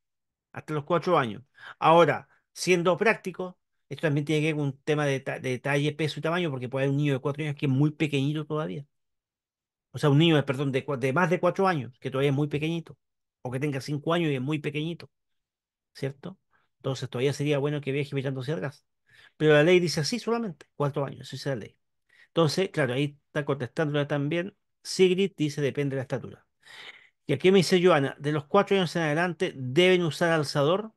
A: hasta los cuatro años. Ahora, siendo práctico, esto también tiene que ver con un tema de, de talle, peso y tamaño, porque puede haber un niño de cuatro años que es muy pequeñito todavía. O sea, un niño, perdón, de, más de cuatro años, que todavía es muy pequeñito, o que tenga cinco años y es muy pequeñito, ¿cierto? Entonces todavía sería bueno que viaje mirándose al gas. Pero la ley dice así solamente, cuatro años, Eso es la ley. Entonces, claro, ahí está contestándola también, Sigrid dice depende de la estatura. Y aquí me dice Joana, de los cuatro años en adelante, ¿deben usar alzador?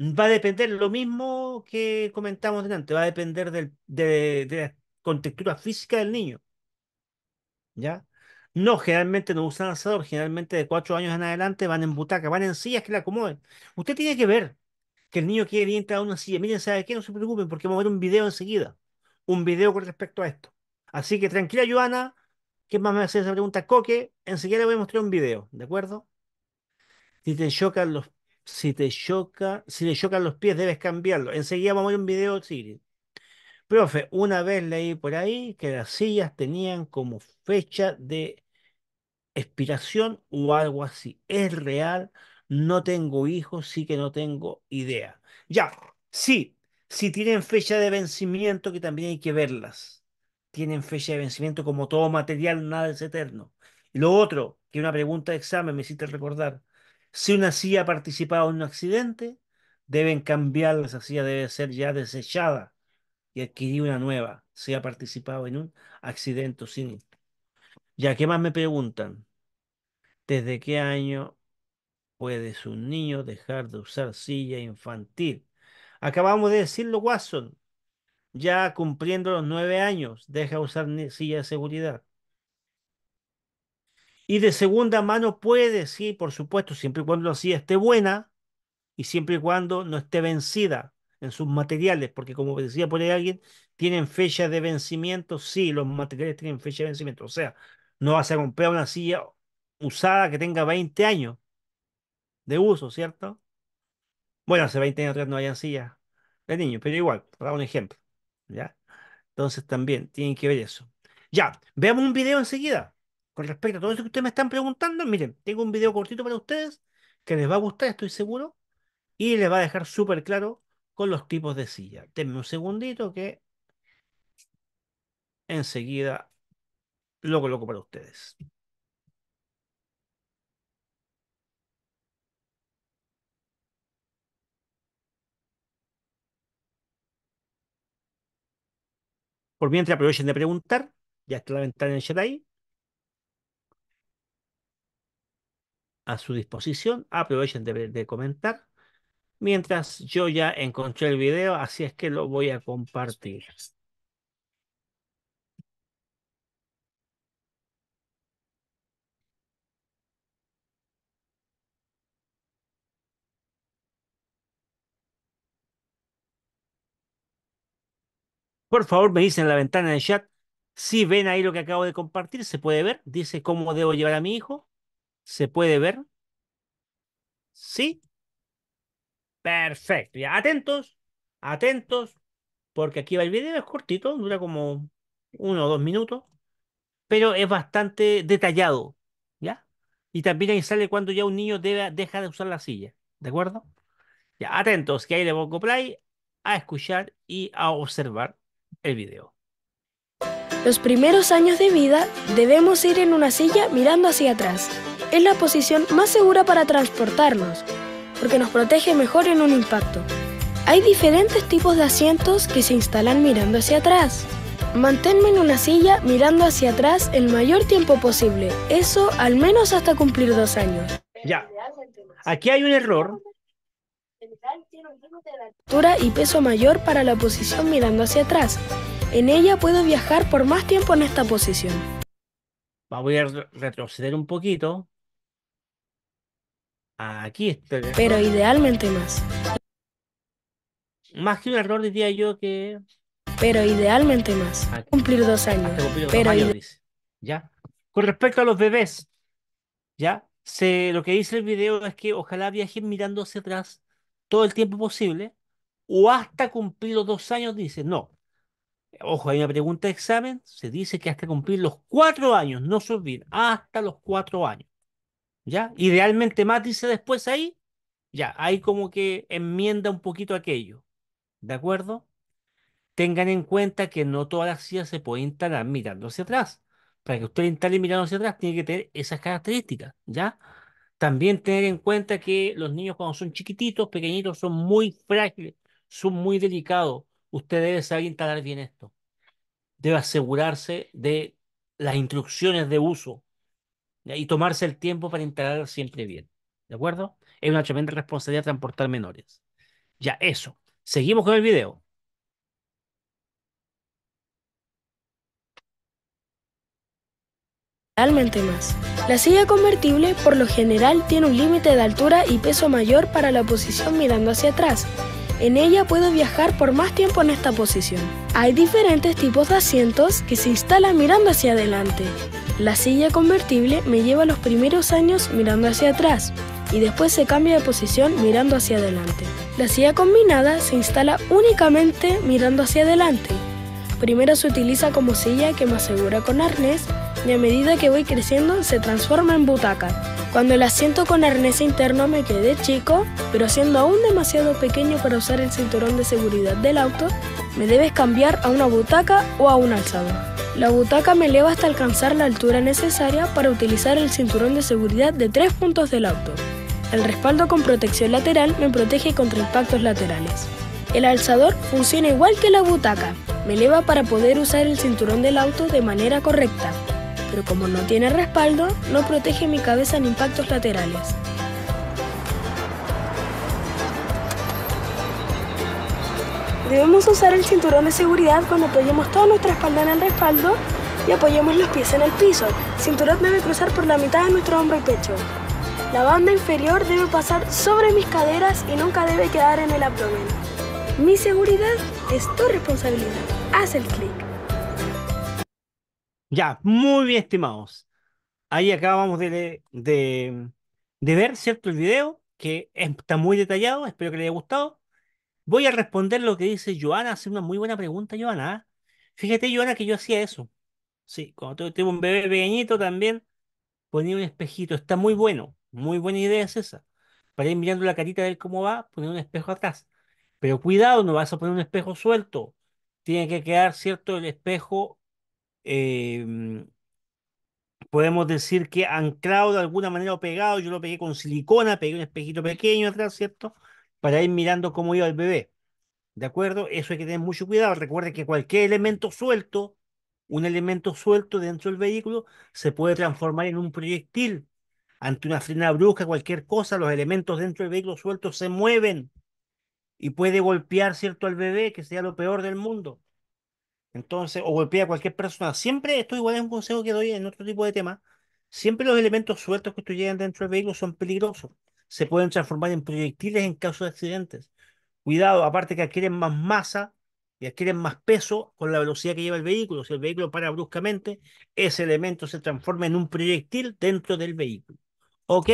A: Va a depender lo mismo que comentamos delante, va a depender del, de, la contextura física del niño. ¿Ya? No, generalmente no usan alzador, generalmente de cuatro años en adelante van en butaca, van en sillas que la acomoden. Usted tiene que ver que el niño quiere bien a una silla. Miren, ¿sabe qué? No se preocupen porque vamos a ver un video enseguida. Un video con respecto a esto. Así que tranquila, Joana, ¿Qué más me hace esa pregunta? Coque, enseguida voy a mostrar un video, ¿de acuerdo? Si te chocan los, si te choca, si le chocan los pies, debes cambiarlo. Enseguida vamos a ver un video, Sigrid. Profe, una vez leí por ahí que las sillas tenían como fecha de expiración o algo así. ¿Es real? No tengo hijos, sí que no tengo idea. Ya, sí, si tienen fecha de vencimiento que también hay que verlas tienen fecha de vencimiento como todo material, nada es eterno. Y lo otro, que una pregunta de examen me hiciste recordar, si una silla ha participado en un accidente, deben cambiarla, esa silla debe ser ya desechada y adquirir una nueva si ha participado en un accidente o ¿Y Ya, qué más me preguntan? ¿Desde qué año puede su niño dejar de usar silla infantil? Acabamos de decirlo, Watson ya cumpliendo los nueve años, deja usar silla de seguridad. Y de segunda mano puede, sí, por supuesto, siempre y cuando la silla esté buena y siempre y cuando no esté vencida en sus materiales, porque como decía por ahí alguien, tienen fecha de vencimiento, sí, los materiales tienen fecha de vencimiento, o sea, no vas a comprar una silla usada que tenga 20 años de uso, ¿cierto? Bueno, hace 20 años atrás no había silla de niños, pero igual, para un ejemplo. ¿ya? Entonces también tienen que ver eso. Ya, veamos un video enseguida con respecto a todo eso que ustedes me están preguntando. Miren, tengo un video cortito para ustedes que les va a gustar, estoy seguro, y les va a dejar súper claro con los tipos de silla. Denme un segundito que enseguida lo coloco para ustedes. Por mientras aprovechen de preguntar, ya está la ventana en el chat ahí. A su disposición, aprovechen de, de comentar. Mientras yo ya encontré el video, así es que lo voy a compartir. Por favor, me dicen en la ventana del chat si ven ahí lo que acabo de compartir. ¿Se puede ver? Dice cómo debo llevar a mi hijo. ¿Se puede ver? ¿Sí? Perfecto. Ya, atentos, atentos, porque aquí va el video. Es cortito, dura como uno o dos minutos, pero es bastante detallado. ¿Ya? Y también ahí sale cuando ya un niño debe, deja de usar la silla. ¿De acuerdo? Ya, atentos, que ahí le pongo play a escuchar y a observar el video.
B: Los primeros años de vida debemos ir en una silla mirando hacia atrás. Es la posición más segura para transportarnos, porque nos protege mejor en un impacto. Hay diferentes tipos de asientos que se instalan mirando hacia atrás. Manténme en una silla mirando hacia atrás el mayor tiempo posible, eso al menos hasta cumplir dos años. Ya,
A: aquí hay un error
B: altura y peso mayor para la posición mirando hacia atrás. En ella puedo viajar por más tiempo en esta posición.
A: Voy a retroceder un poquito. Aquí estoy. ¿eh? Pero
B: idealmente más.
A: Más que un error diría yo que...
B: Pero idealmente más. Ah, cumplir dos ah, años. pero
A: ¿Ya? Con respecto a los bebés, ¿ya? Se, lo que dice el video es que ojalá viajen mirando hacia atrás todo el tiempo posible, o hasta cumplir los dos años, dice, no. Ojo, hay una pregunta de examen, se dice que hasta cumplir los cuatro años, no subir, hasta los cuatro años. ¿Ya? Idealmente más dice después ahí, ya, hay como que enmienda un poquito aquello. ¿De acuerdo? Tengan en cuenta que no todas las sillas se pueden instalar mirando hacia atrás. Para que usted instale mirando hacia atrás, tiene que tener esas características, ¿ya? También tener en cuenta que los niños cuando son chiquititos, pequeñitos, son muy frágiles, son muy delicados. Usted debe saber instalar bien esto. Debe asegurarse de las instrucciones de uso y tomarse el tiempo para instalar siempre bien. ¿De acuerdo? Es una tremenda responsabilidad transportar menores. Ya, eso. Seguimos con el
B: video. realmente más. La silla convertible por lo general tiene un límite de altura y peso mayor para la posición mirando hacia atrás. En ella puedo viajar por más tiempo en esta posición. Hay diferentes tipos de asientos que se instalan mirando hacia adelante. La silla convertible me lleva los primeros años mirando hacia atrás y después se cambia de posición mirando hacia adelante. La silla combinada se instala únicamente mirando hacia adelante. Primero se utiliza como silla que me asegura con arnés y a medida que voy creciendo se transforma en butaca. Cuando el asiento con arnés interno me quedé chico, pero siendo aún demasiado pequeño para usar el cinturón de seguridad del auto, me debes cambiar a una butaca o a un alzador. La butaca me eleva hasta alcanzar la altura necesaria para utilizar el cinturón de seguridad de tres puntos del auto. El respaldo con protección lateral me protege contra impactos laterales. El alzador funciona igual que la butaca, me eleva para poder usar el cinturón del auto de manera correcta pero como no tiene respaldo, no protege mi cabeza en impactos laterales. Debemos usar el cinturón de seguridad cuando apoyemos toda nuestra espalda en el respaldo y apoyemos los pies en el piso. El cinturón debe cruzar por la mitad de nuestro hombro y pecho. La banda inferior debe pasar sobre mis caderas y nunca debe quedar en el abdomen. Mi seguridad es tu responsabilidad. Haz el clic.
A: Ya, muy bien, estimados. Ahí acabamos de, ver, ¿cierto? El video, que está muy detallado, espero que les haya gustado. Voy a responder lo que dice Joana, hace una muy buena pregunta, Joana. ¿ah? Fíjate, Joana, que yo hacía eso. Sí, cuando tengo un bebé pequeñito también, ponía un espejito. Está muy bueno, muy buena idea es esa. Para ir mirando la carita de él cómo va, poner un espejo atrás. Pero cuidado, no vas a poner un espejo suelto. Tiene que quedar, ¿cierto? El espejo Em, podemos decir que anclado de alguna manera o pegado, yo lo pegué con silicona, pegué un espejito pequeño atrás, ¿cierto? Para ir mirando cómo iba el bebé. ¿De acuerdo? Eso hay que tener mucho cuidado. Recuerde que cualquier elemento suelto, un elemento suelto dentro del vehículo, se puede transformar en un proyectil. Ante una frena brusca, cualquier cosa, los elementos dentro del vehículo suelto se mueven y puede golpear, ¿cierto?, al bebé, que sea lo peor del mundo. Entonces, o golpea a cualquier persona. Siempre, esto igual es un consejo que doy en otro tipo de tema, siempre los elementos sueltos que tú llegan dentro del vehículo son peligrosos. Se pueden transformar en proyectiles en caso de accidentes. Cuidado, aparte que adquieren más masa y adquieren más peso con la velocidad que lleva el vehículo. Si el vehículo para bruscamente, ese elemento se transforma en un proyectil dentro del vehículo. ¿Ok?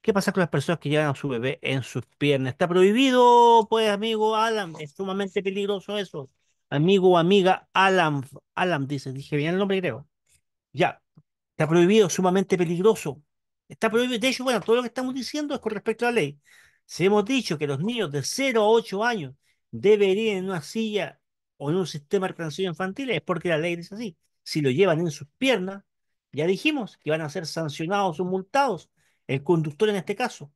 A: ¿Qué pasa con las personas que llevan a su bebé en sus piernas? Está prohibido, pues, amigo Alan. Es sumamente peligroso eso amigo o amiga Alan, Alan dice, dije bien el nombre creo. Ya, está prohibido, sumamente peligroso. Está prohibido, de hecho, bueno, todo lo que estamos diciendo es con respecto a la ley. Si hemos dicho que los niños de 0 a 8 años deberían en una silla o en un sistema de transición infantil, es porque la ley dice así. Si lo llevan en sus piernas, ya dijimos que van a ser sancionados o multados, el conductor en este caso.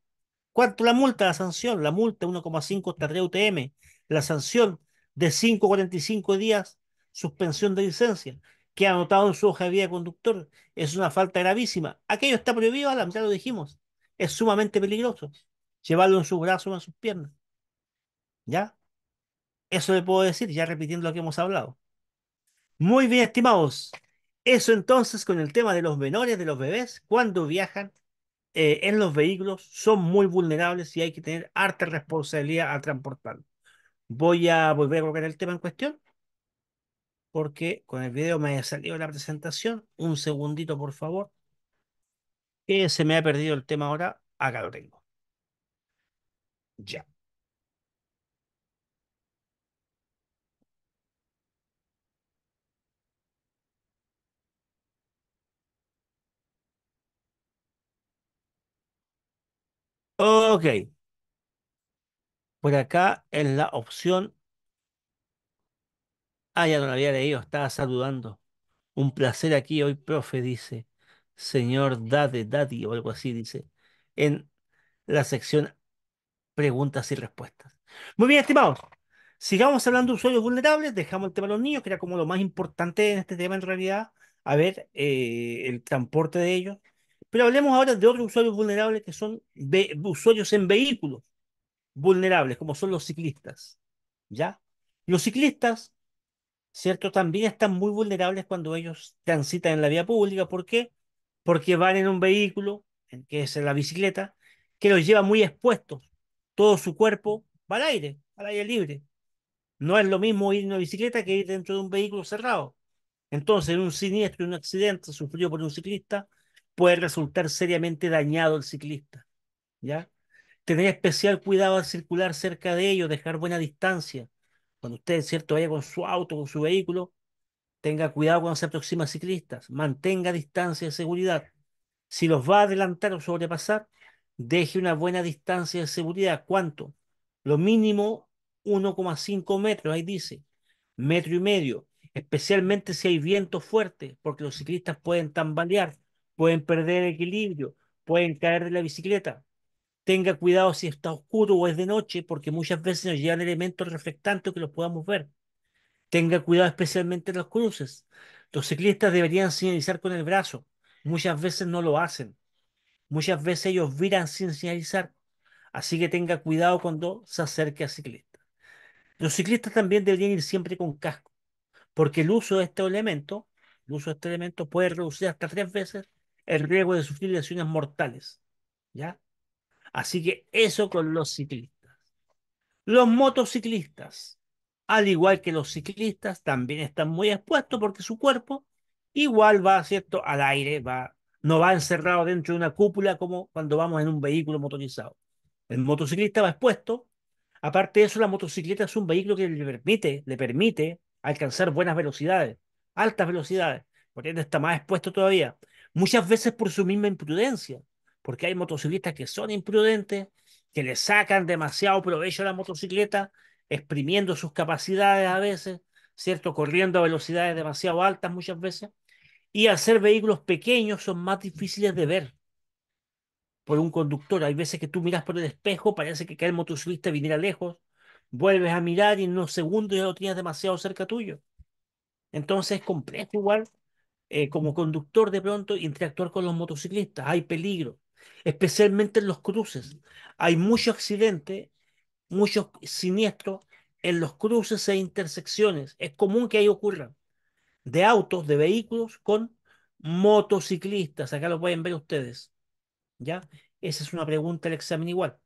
A: ¿Cuánto la multa? La sanción, la multa 1,5 hasta UTM, la sanción de 5 a 45 días suspensión de licencia, que ha anotado en su hoja de vida de conductor. Es una falta gravísima. Aquello está prohibido, la ya lo dijimos. Es sumamente peligroso. Llevarlo en sus brazos o en sus piernas. ¿Ya? Eso le puedo decir, ya repitiendo lo que hemos hablado. Muy bien, estimados. Eso entonces con el tema de los menores, de los bebés, cuando viajan eh, en los vehículos, son muy vulnerables y hay que tener harta responsabilidad al transportarlos. Voy a volver a colocar el tema en cuestión porque con el video me ha salido la presentación. Un segundito, por favor. Que se me ha perdido el tema ahora. Acá lo tengo. Ya. Ok. Por acá en la opción. Ah, ya no la había leído, estaba saludando. Un placer aquí hoy, profe, dice. Señor Dade, Daddy o algo así, dice. En la sección preguntas y respuestas. Muy bien, estimados. Sigamos hablando de usuarios vulnerables, dejamos el tema de los niños, que era como lo más importante en este tema en realidad, a ver eh, el transporte de ellos. Pero hablemos ahora de otros usuarios vulnerables que son usuarios en vehículos vulnerables, como son los ciclistas. ¿Ya? Los ciclistas, ¿cierto? También están muy vulnerables cuando ellos transitan en la vía pública. ¿Por qué? Porque van en un vehículo, que es la bicicleta, que los lleva muy expuestos. Todo su cuerpo va al aire, al aire libre. No es lo mismo ir en una bicicleta que ir dentro de un vehículo cerrado. Entonces, en un siniestro, en un accidente sufrido por un ciclista, puede resultar seriamente dañado el ciclista. ¿Ya? tener especial cuidado al circular cerca de ellos, dejar buena distancia. Cuando usted, ¿cierto?, vaya con su auto, con su vehículo, tenga cuidado cuando se aproxima a ciclistas, mantenga distancia de seguridad. Si los va a adelantar o sobrepasar, deje una buena distancia de seguridad. ¿Cuánto? Lo mínimo 1,5 metros, ahí dice, metro y medio, especialmente si hay viento fuerte, porque los ciclistas pueden tambalear, pueden perder equilibrio, pueden caer de la bicicleta tenga cuidado si está oscuro o es de noche, porque muchas veces nos llevan elementos reflectantes que los podamos ver. Tenga cuidado especialmente en los cruces. Los ciclistas deberían señalizar con el brazo. Muchas veces no lo hacen. Muchas veces ellos viran sin señalizar. Así que tenga cuidado cuando se acerque a ciclistas. Los ciclistas también deberían ir siempre con casco, porque el uso de este elemento, el uso de este elemento puede reducir hasta tres veces el riesgo de sufrir lesiones mortales. ¿Ya? Así que eso con los ciclistas. Los motociclistas, al igual que los ciclistas, también están muy expuestos porque su cuerpo igual va, ¿cierto?, al aire, va, no va encerrado dentro de una cúpula como cuando vamos en un vehículo motorizado. El motociclista va expuesto. Aparte de eso, la motocicleta es un vehículo que le permite, le permite alcanzar buenas velocidades, altas velocidades. Por ende, está más expuesto todavía. Muchas veces por su misma imprudencia porque hay motociclistas que son imprudentes, que le sacan demasiado provecho a la motocicleta, exprimiendo sus capacidades a veces, ¿cierto? Corriendo a velocidades demasiado altas muchas veces. Y hacer vehículos pequeños son más difíciles de ver por un conductor. Hay veces que tú miras por el espejo, parece que cae el motociclista viniera lejos, vuelves a mirar y en unos segundos ya lo tienes demasiado cerca tuyo. Entonces es complejo igual, eh, como conductor de pronto, interactuar con los motociclistas. Hay peligro especialmente en los cruces. Hay mucho accidente mucho siniestro en los cruces e intersecciones. Es común que ahí ocurran de autos, de vehículos con motociclistas. Acá lo pueden ver ustedes. ¿Ya? Esa es una pregunta del examen igual.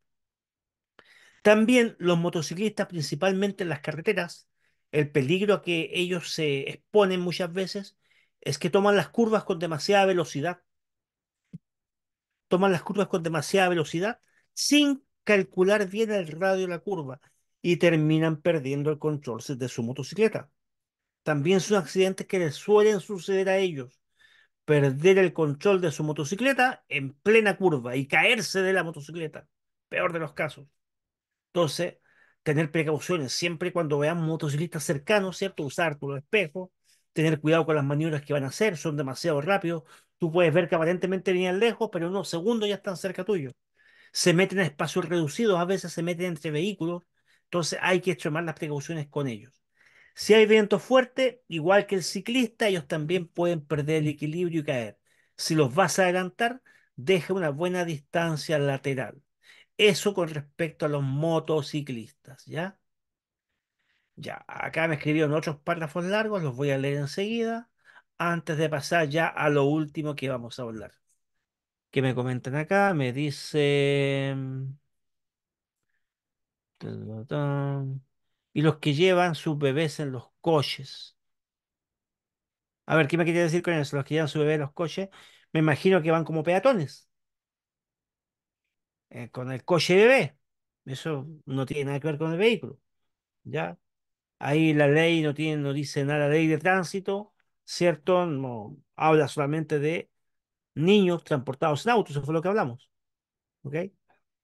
A: También los motociclistas, principalmente en las carreteras, el peligro a que ellos se exponen muchas veces es que toman las curvas con demasiada velocidad toman las curvas con demasiada velocidad sin calcular bien el radio de la curva y terminan perdiendo el control de su motocicleta. También son accidentes que les suelen suceder a ellos. Perder el control de su motocicleta en plena curva y caerse de la motocicleta. Peor de los casos. Entonces, tener precauciones siempre cuando vean motociclistas cercanos, ¿cierto? Usar tu espejo, tener cuidado con las maniobras que van a hacer, son demasiado rápidos, Tú puedes ver que aparentemente venían lejos, pero en unos segundos ya están cerca tuyo. Se meten en espacios reducidos, a veces se meten entre vehículos, entonces hay que tomar las precauciones con ellos. Si hay viento fuerte, igual que el ciclista, ellos también pueden perder el equilibrio y caer. Si los vas a adelantar, deja una buena distancia lateral. Eso con respecto a los motociclistas, ¿ya? Ya, acá me escribieron otros párrafos largos, los voy a leer enseguida antes de pasar ya a lo último que vamos a hablar. Que me comentan acá, me dice... Y los que llevan sus bebés en los coches. A ver, ¿qué me quería decir con eso? Los que llevan su bebé en los coches, me imagino que van como peatones. Eh, con el coche bebé. Eso no tiene nada que ver con el vehículo. ¿Ya? Ahí la ley no, tiene, no dice nada, la ley de tránsito ¿cierto? No habla solamente de niños transportados en autos, eso fue lo que hablamos. ¿Ok?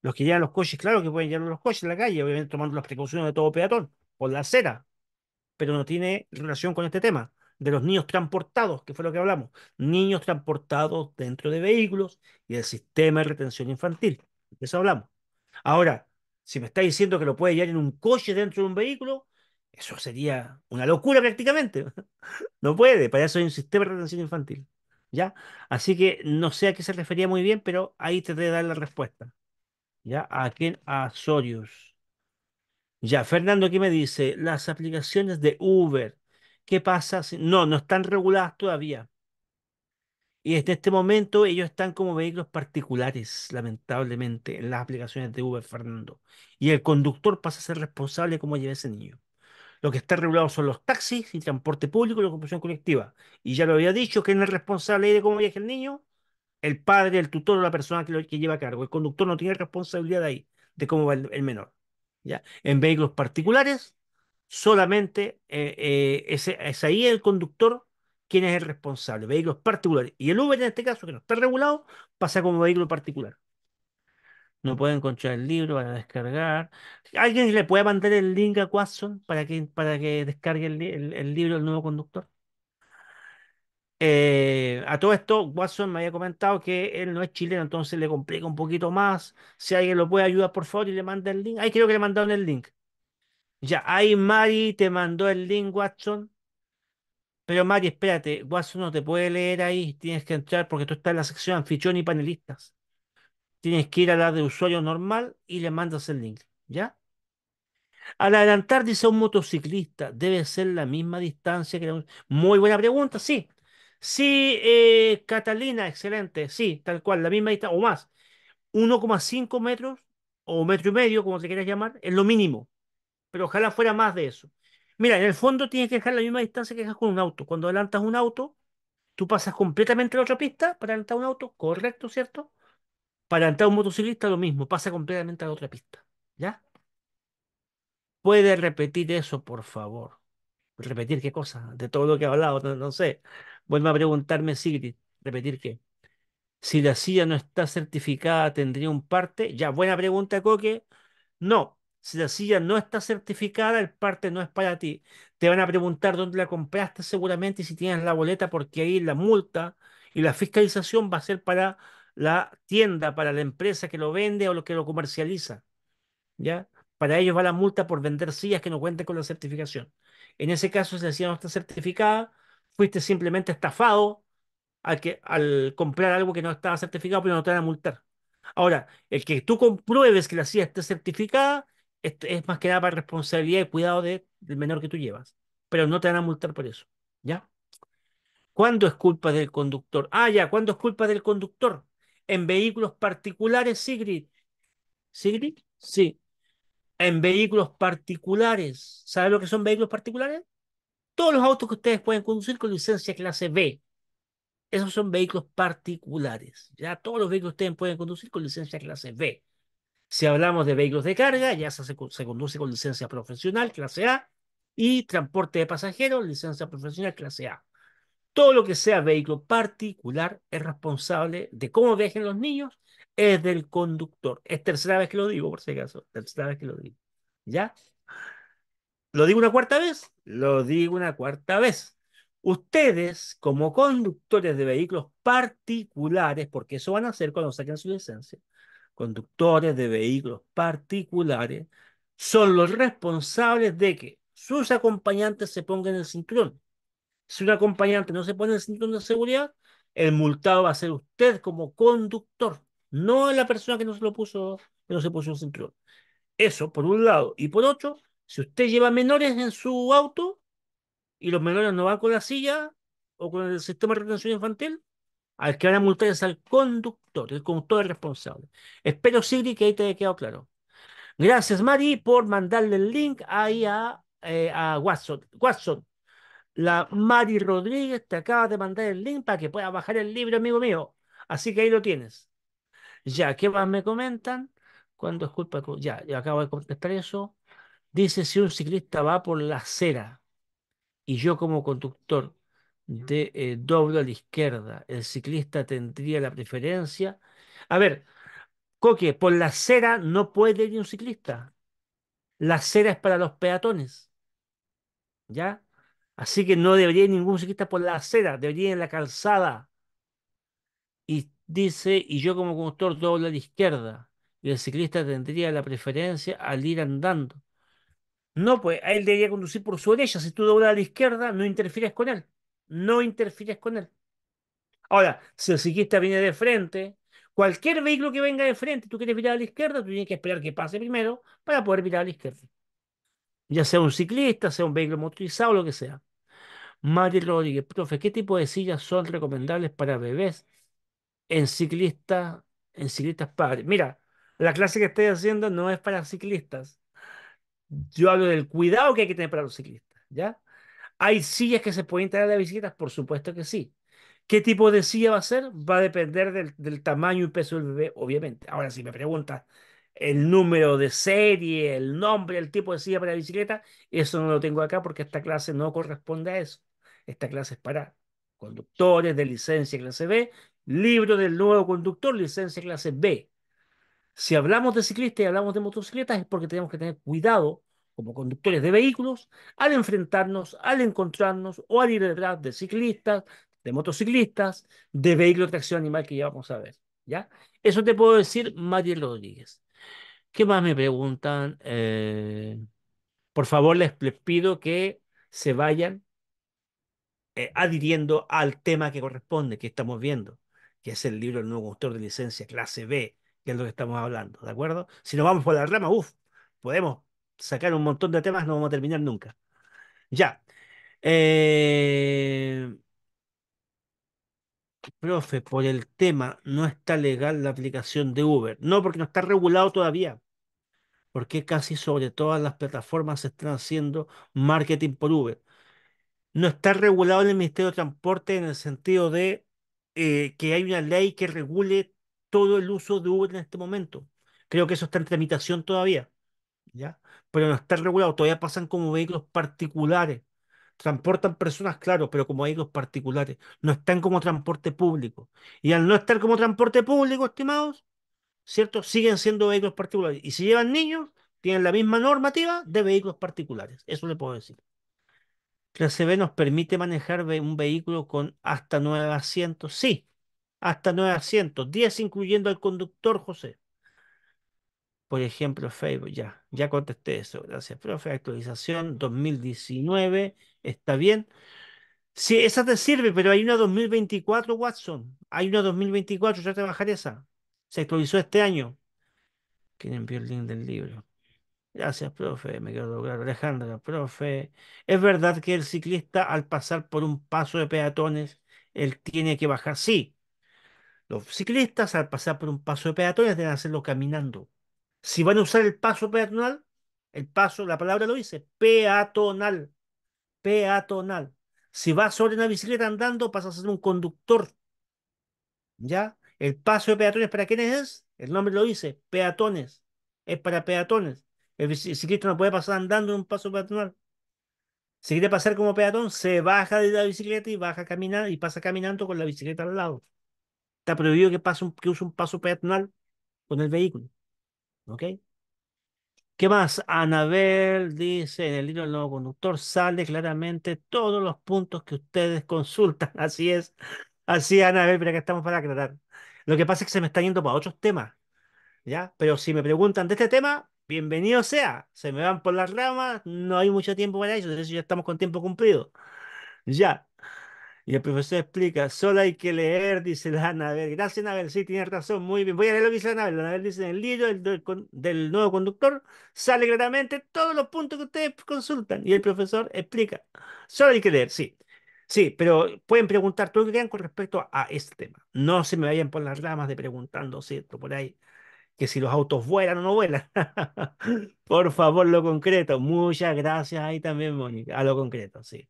A: Los que llevan los coches, claro que pueden llevar los coches en la calle, obviamente tomando las precauciones de todo peatón, por la acera, pero no tiene relación con este tema de los niños transportados, que fue lo que hablamos, niños transportados dentro de vehículos y el sistema de retención infantil, de eso hablamos. Ahora, si me está diciendo que lo puede llevar en un coche dentro de un vehículo, eso sería una locura prácticamente. No puede, para eso hay un sistema de retención infantil. ¿Ya? Así que no sé a qué se refería muy bien, pero ahí te a dar la respuesta. ¿Ya? ¿A quién? A Sorius. Ya, Fernando aquí me dice, las aplicaciones de Uber, ¿qué pasa? Si... No, no están reguladas todavía. Y desde este momento ellos están como vehículos particulares, lamentablemente, en las aplicaciones de Uber, Fernando. Y el conductor pasa a ser responsable de cómo lleva ese niño. Lo que está regulado son los taxis y transporte público y la ocupación colectiva. Y ya lo había dicho, ¿quién es el responsable de cómo viaja el niño? El padre, el tutor o la persona que, lo, que lleva a cargo. El conductor no tiene responsabilidad de ahí, de cómo va el, menor. ¿ya? En vehículos particulares, solamente eh, eh, es, ahí el conductor quien es el responsable. Vehículos particulares. Y el Uber, en este caso, que no está regulado, pasa como vehículo particular. No puede encontrar el libro para descargar. ¿Alguien le puede mandar el link a Watson para que, para que descargue el, libro del nuevo conductor? Eh, a todo esto, Watson me había comentado que él no es chileno, entonces le complica un poquito más. Si alguien lo puede ayudar, por favor, y le manda el link. Ahí creo que le mandaron el link. Ya, ahí Mari te mandó el link, Watson. Pero Mari, espérate, Watson no te puede leer ahí. Tienes que entrar porque tú estás en la sección anfitriones y panelistas. Tienes que ir a la de usuario normal y le mandas el link. ¿Ya? Al adelantar, dice un motociclista, debe ser la misma distancia que Muy buena pregunta, sí. Sí, eh, Catalina, excelente. Sí, tal cual, la misma distancia o más. 1,5 metros o metro y medio, como te quieras llamar, es lo mínimo. Pero ojalá fuera más de eso. Mira, en el fondo tienes que dejar la misma distancia que dejas con un auto. Cuando adelantas un auto, tú pasas completamente la otra pista para adelantar un auto, correcto, ¿cierto? Para entrar un motociclista lo mismo, pasa completamente a la otra pista. ¿Ya? ¿Puede repetir eso, por favor? ¿Repetir qué cosa? De todo lo que he hablado, no, sé. Vuelvo a preguntarme, Sigrid, ¿repetir qué? Si la silla no está certificada, ¿tendría un parte? Ya, buena pregunta, Coque. No, si la silla no está certificada, el parte no es para ti. Te van a preguntar dónde la compraste seguramente y si tienes la boleta, porque ahí la multa y la fiscalización va a ser para la tienda para la empresa que lo vende o lo que lo comercializa. ¿Ya? Para ellos va la multa por vender sillas que no cuenten con la certificación. En ese caso, si la silla no está certificada, fuiste simplemente estafado al, que, al comprar algo que no estaba certificado, pero no te van a multar. Ahora, el que tú compruebes que la silla esté certificada este, es, más que nada para responsabilidad y cuidado del menor que tú llevas, pero no te van a multar por eso. ¿Ya? ¿Cuándo es culpa del conductor? Ah, ya, ¿cuándo es culpa del conductor? en vehículos particulares, Sigrid. ¿Sigrid? Sí. En vehículos particulares. ¿Sabe lo que son vehículos particulares? Todos los autos que ustedes pueden conducir con licencia clase B. Esos son vehículos particulares. Ya todos los vehículos que ustedes pueden conducir con licencia clase B. Si hablamos de vehículos de carga, ya se, se conduce con licencia profesional, clase A, y transporte de pasajeros, licencia profesional, clase A todo lo que sea vehículo particular es responsable de cómo viajen los niños, es del conductor. Es tercera vez que lo digo, por si acaso, tercera vez que lo digo. ¿Ya? ¿Lo digo una cuarta vez? Lo digo una cuarta vez. Ustedes, como conductores de vehículos particulares, porque eso van a hacer cuando saquen su licencia, conductores de vehículos particulares, son los responsables de que sus acompañantes se pongan el cinturón si un acompañante no se pone el cinturón de seguridad, el multado va a ser usted como conductor, no la persona que no se lo puso, que no se puso el cinturón. Eso por un lado. Y por otro, si usted lleva menores en su auto y los menores no van con la silla o con el sistema de retención infantil, al que van a multar es al conductor, el conductor es responsable. Espero, Sigri, que ahí te haya quedado claro. Gracias, Mari, por mandarle el link ahí a, eh, a Watson. Watson, la Mari Rodríguez te acaba de mandar el link para que puedas bajar el libro, amigo mío. Así que ahí lo tienes. Ya, ¿qué más me comentan? Cuando es culpa Ya, yo acabo de contestar eso. Dice, si un ciclista va por la acera y yo como conductor de eh, doble a la izquierda, el ciclista tendría la preferencia. A ver, Coque, por la acera no puede ir un ciclista. La acera es para los peatones. ¿Ya? Así que no debería ir ningún ciclista por la acera, debería ir en la calzada. Y dice, y yo como conductor doblo a la izquierda. Y el ciclista tendría la preferencia al ir andando. No, pues a él debería conducir por su derecha. Si tú doblas a la izquierda, no interfieres con él. No interfieres con él. Ahora, si el ciclista viene de frente, cualquier vehículo que venga de frente, tú quieres virar a la izquierda, tú tienes que esperar que pase primero para poder virar a la izquierda. Ya sea un ciclista, sea un vehículo motorizado, lo que sea. Mari Rodríguez, profe, ¿qué tipo de sillas son recomendables para bebés en ciclistas, en ciclistas padres? Mira, la clase que estoy haciendo no es para ciclistas. Yo hablo del cuidado que hay que tener para los ciclistas, ¿ya? ¿Hay sillas que se pueden traer de bicicletas? Por supuesto que sí. ¿Qué tipo de silla va a ser? Va a depender del, tamaño y peso del bebé, obviamente. Ahora, si me preguntas el número de serie, el nombre, el tipo de silla para bicicleta, eso no lo tengo acá porque esta clase no corresponde a eso. Esta clase es para conductores de licencia clase B, libro del nuevo conductor, licencia clase B. Si hablamos de ciclistas y hablamos de motocicletas es porque tenemos que tener cuidado como conductores de vehículos al enfrentarnos, al encontrarnos o al ir detrás de ciclistas, de motociclistas, de vehículos de tracción animal que ya vamos a ver. ¿ya? Eso te puedo decir, Mariel Rodríguez. ¿Qué más me preguntan? Eh, por favor, les pido que se vayan eh, adhiriendo al tema que corresponde, que estamos viendo, que es el libro del nuevo autor de licencia clase B, que es lo que estamos hablando, ¿de acuerdo? Si nos vamos por la rama, uff, podemos sacar un montón de temas, no vamos a terminar nunca. Ya. Eh, profe, por el tema, no está legal la aplicación de Uber. No, porque no está regulado todavía. Porque casi sobre todas las plataformas se están haciendo marketing por Uber no está regulado en el Ministerio de Transporte en el sentido de eh, que hay una ley que regule todo el uso de Uber en este momento. Creo que eso está en tramitación todavía, ¿ya? Pero no está regulado, todavía pasan como vehículos particulares. Transportan personas, claro, pero como vehículos particulares. No están como transporte público. Y al no estar como transporte público, estimados, ¿cierto? Siguen siendo vehículos particulares. Y si llevan niños, tienen la misma normativa de vehículos particulares. Eso le puedo decir. Clase B nos permite manejar un vehículo con hasta nueve asientos. Sí, hasta 9 asientos, 10 incluyendo al conductor, José. Por ejemplo, Facebook, ya, ya contesté eso. Gracias, profe. Actualización 2019, está bien. Sí, esa te sirve, pero hay una 2024, Watson. Hay una 2024, ya trabajaré esa. Se actualizó este año. ¿Quién envió el link del libro? Gracias, profe. Me quedo claro. Alejandra, profe. ¿Es verdad que el ciclista al pasar por un paso de peatones, él tiene que bajar? Sí. Los ciclistas al pasar por un paso de peatones deben hacerlo caminando. Si van a usar el paso peatonal, el paso, la palabra lo dice, peatonal. Peatonal. Si vas sobre una bicicleta andando, pasas a ser un conductor. ¿Ya? El paso de peatones para quién es? El nombre lo dice, peatones. Es para peatones. El ciclista no puede pasar andando en un paso peatonal. Si quiere pasar como peatón, se baja de la bicicleta y baja caminar y pasa caminando con la bicicleta al lado. Está prohibido que, pase un, que use un paso peatonal con el vehículo. ¿Ok? ¿Qué más? Anabel dice en el libro del nuevo conductor, sale claramente todos los puntos que ustedes consultan. Así es. Así, Anabel, pero acá estamos para aclarar. Lo que pasa es que se me están yendo para otros temas. ¿Ya? Pero si me preguntan de este tema, bienvenido sea, se me van por las ramas, no hay mucho tiempo para eso, eso ya estamos con tiempo cumplido. Ya. Y el profesor explica, solo hay que leer, dice la Anabel. Gracias, Anabel, sí, tiene razón, muy bien. Voy a leer lo que dice la Anabel. La dice, en el libro del, nuevo conductor sale claramente todos los puntos que ustedes consultan. Y el profesor explica, solo hay que leer, sí. Sí, pero pueden preguntar todo lo que quieran con respecto a este tema. No se me vayan por las ramas de preguntando, ¿cierto? Por ahí que si los autos vuelan o no vuelan. Por favor, lo concreto. Muchas gracias ahí también, Mónica. A lo concreto, sí.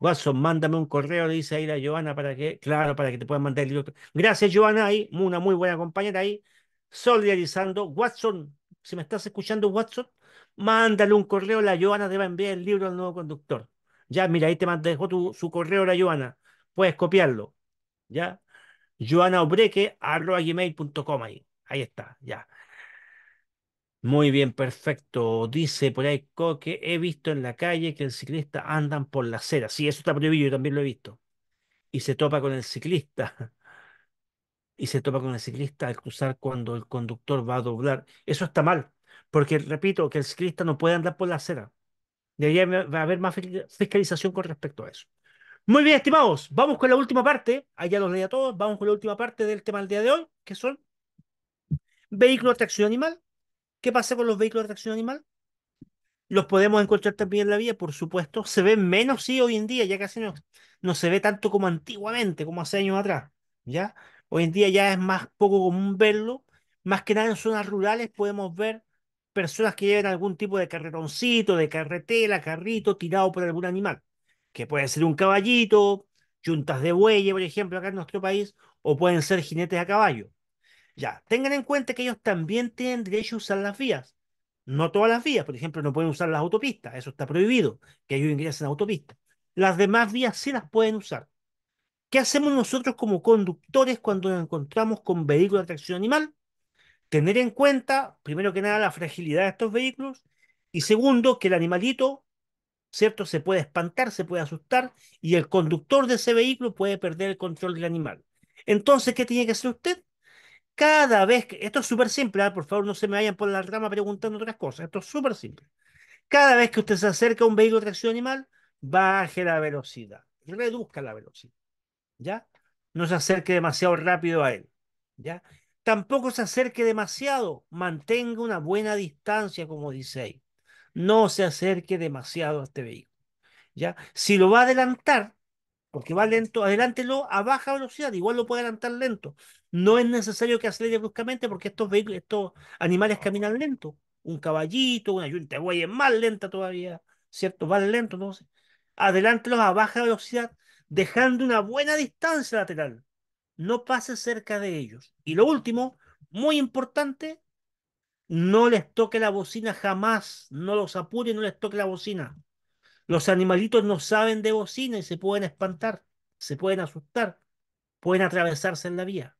A: Watson, mándame un correo, le dice ahí la Joana, para que, claro, para que te puedan mandar el libro. Gracias, Joana, ahí, una muy buena compañera ahí, solidarizando. Watson, si me estás escuchando, Watson, mándale un correo, la Joana te va a enviar el libro al nuevo conductor. Ya, mira, ahí te dejó su correo la Joana, puedes copiarlo. Ya, joanaobreque.com ahí. Ahí está, ya. Muy bien, perfecto. Dice por ahí que he visto en la calle que el ciclista andan por la acera. Sí, eso está prohibido, yo también lo he visto. Y se topa con el ciclista. Y se topa con el ciclista al cruzar cuando el conductor va a doblar. Eso está mal, porque repito que el ciclista no puede andar por la acera. Debería haber más fiscalización con respecto a eso. Muy bien, estimados, vamos con la última parte. Allá los leí todos. Vamos con la última parte del tema del día de hoy, que son Vehículos de tracción animal. ¿Qué pasa con los vehículos de tracción animal? Los podemos encontrar también en la vía, por supuesto. Se ven menos, sí, hoy en día, ya casi no, se ve tanto como antiguamente, como hace años atrás. ¿ya? Hoy en día ya es más poco común verlo. Más que nada en zonas rurales podemos ver personas que llevan algún tipo de carretoncito, de carretela, carrito tirado por algún animal, que puede ser un caballito, yuntas de bueyes, por ejemplo, acá en nuestro país, o pueden ser jinetes a caballo. Ya, tengan en cuenta que ellos también tienen derecho a usar las vías. No todas las vías, por ejemplo, no pueden usar las autopistas, eso está prohibido, que ellos ingresen a autopistas. Las demás vías sí las pueden usar. ¿Qué hacemos nosotros como conductores cuando nos encontramos con vehículos de atracción animal? Tener en cuenta, primero que nada, la fragilidad de estos vehículos y segundo, que el animalito, ¿cierto? Se puede espantar, se puede asustar y el conductor de ese vehículo puede perder el control del animal. Entonces, ¿qué tiene que hacer usted? Cada vez que, esto es súper simple, ¿ah? por favor no se me vayan por la rama preguntando otras cosas, esto es súper simple. Cada vez que usted se acerca a un vehículo de tracción animal, baje la velocidad, reduzca la velocidad, ¿ya? No se acerque demasiado rápido a él, ¿ya? Tampoco se acerque demasiado, mantenga una buena distancia, como dice ahí. No se acerque demasiado a este vehículo, ¿ya? Si lo va a adelantar, porque va lento, adelántelo a baja velocidad, igual lo puede adelantar lento, no es necesario que acelere bruscamente porque estos vehículos, estos animales caminan lento. Un caballito, una yunta es más lenta todavía, ¿cierto? va lento, entonces. Adelántalos a baja velocidad, dejando una buena distancia lateral. No pase cerca de ellos. Y lo último, muy importante, no les toque la bocina jamás. No los apure, no les toque la bocina. Los animalitos no saben de bocina y se pueden espantar, se pueden asustar, pueden atravesarse en la vía.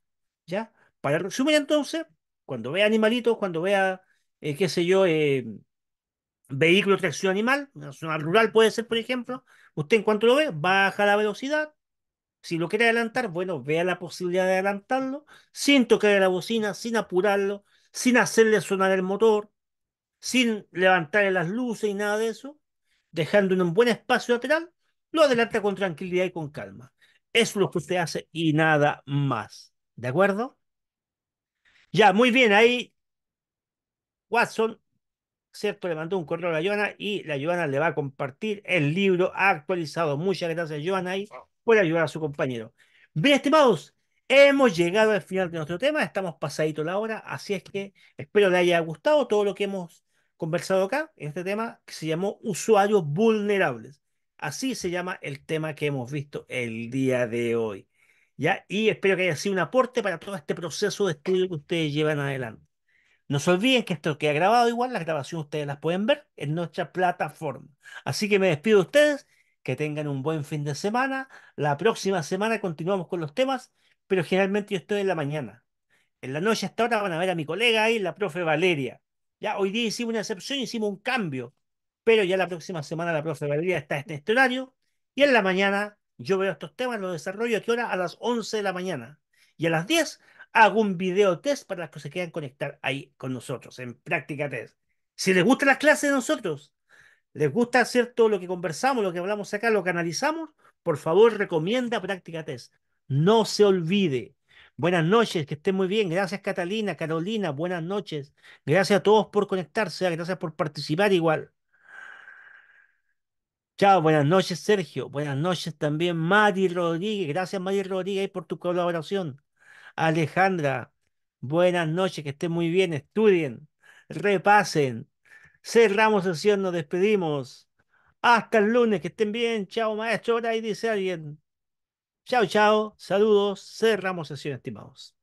A: ¿ya? Para resumir entonces, cuando vea animalitos, cuando vea, eh, qué sé yo, eh, vehículo de tracción animal, una zona rural puede ser, por ejemplo, usted en cuanto lo ve, baja la velocidad, si lo quiere adelantar, bueno, vea la posibilidad de adelantarlo, sin tocar la bocina, sin apurarlo, sin hacerle sonar el motor, sin levantarle las luces y nada de eso, dejando en un buen espacio lateral, lo adelanta con tranquilidad y con calma. Eso es lo que usted hace y nada más. ¿De acuerdo? Ya, muy bien, ahí Watson, ¿cierto? Le mandó un correo a la Joana y la Joana le va a compartir el libro actualizado. Muchas gracias, Joana, Ahí por ayudar a su compañero. Bien, estimados, hemos llegado al final de nuestro tema, estamos pasadito la hora, así es que espero le haya gustado todo lo que hemos conversado acá en este tema que se llamó usuarios vulnerables. Así se llama el tema que hemos visto el día de hoy. Y espero que haya sido un aporte para todo este proceso de estudio que ustedes llevan adelante. No se olviden que esto queda grabado igual, la grabación ustedes las pueden ver en nuestra plataforma. Así que me despido de ustedes, que tengan un buen fin de semana. La próxima semana continuamos con los temas, pero generalmente yo estoy en la mañana. En la noche hasta ahora van a ver a mi colega ahí, la profe Valeria. Ya hoy día hicimos una excepción, hicimos un cambio, pero ya la próxima semana la profe Valeria está en este horario y en la mañana yo veo estos temas, los desarrollo a qué hora? A las 11 de la mañana. Y a las 10 hago un video test para los que se quieran conectar ahí con nosotros, en práctica test. Si les gustan las clases de nosotros, les gusta, hacer todo lo que conversamos, lo que hablamos acá, lo que analizamos, por favor, recomienda práctica test. No se olvide. Buenas noches, que estén muy bien. Gracias Catalina, Carolina, buenas noches. Gracias a todos por conectarse, gracias por participar igual. Chao, buenas noches, Sergio. Buenas noches también, Mari Rodríguez. Gracias, Mari Rodríguez, por tu colaboración. Alejandra, buenas noches, que estén muy bien, estudien, repasen. Cerramos sesión, nos despedimos. Hasta el lunes, que estén bien. Chao, maestro. Ahora ahí dice alguien. Chao, chao. Saludos. Cerramos sesión, estimados.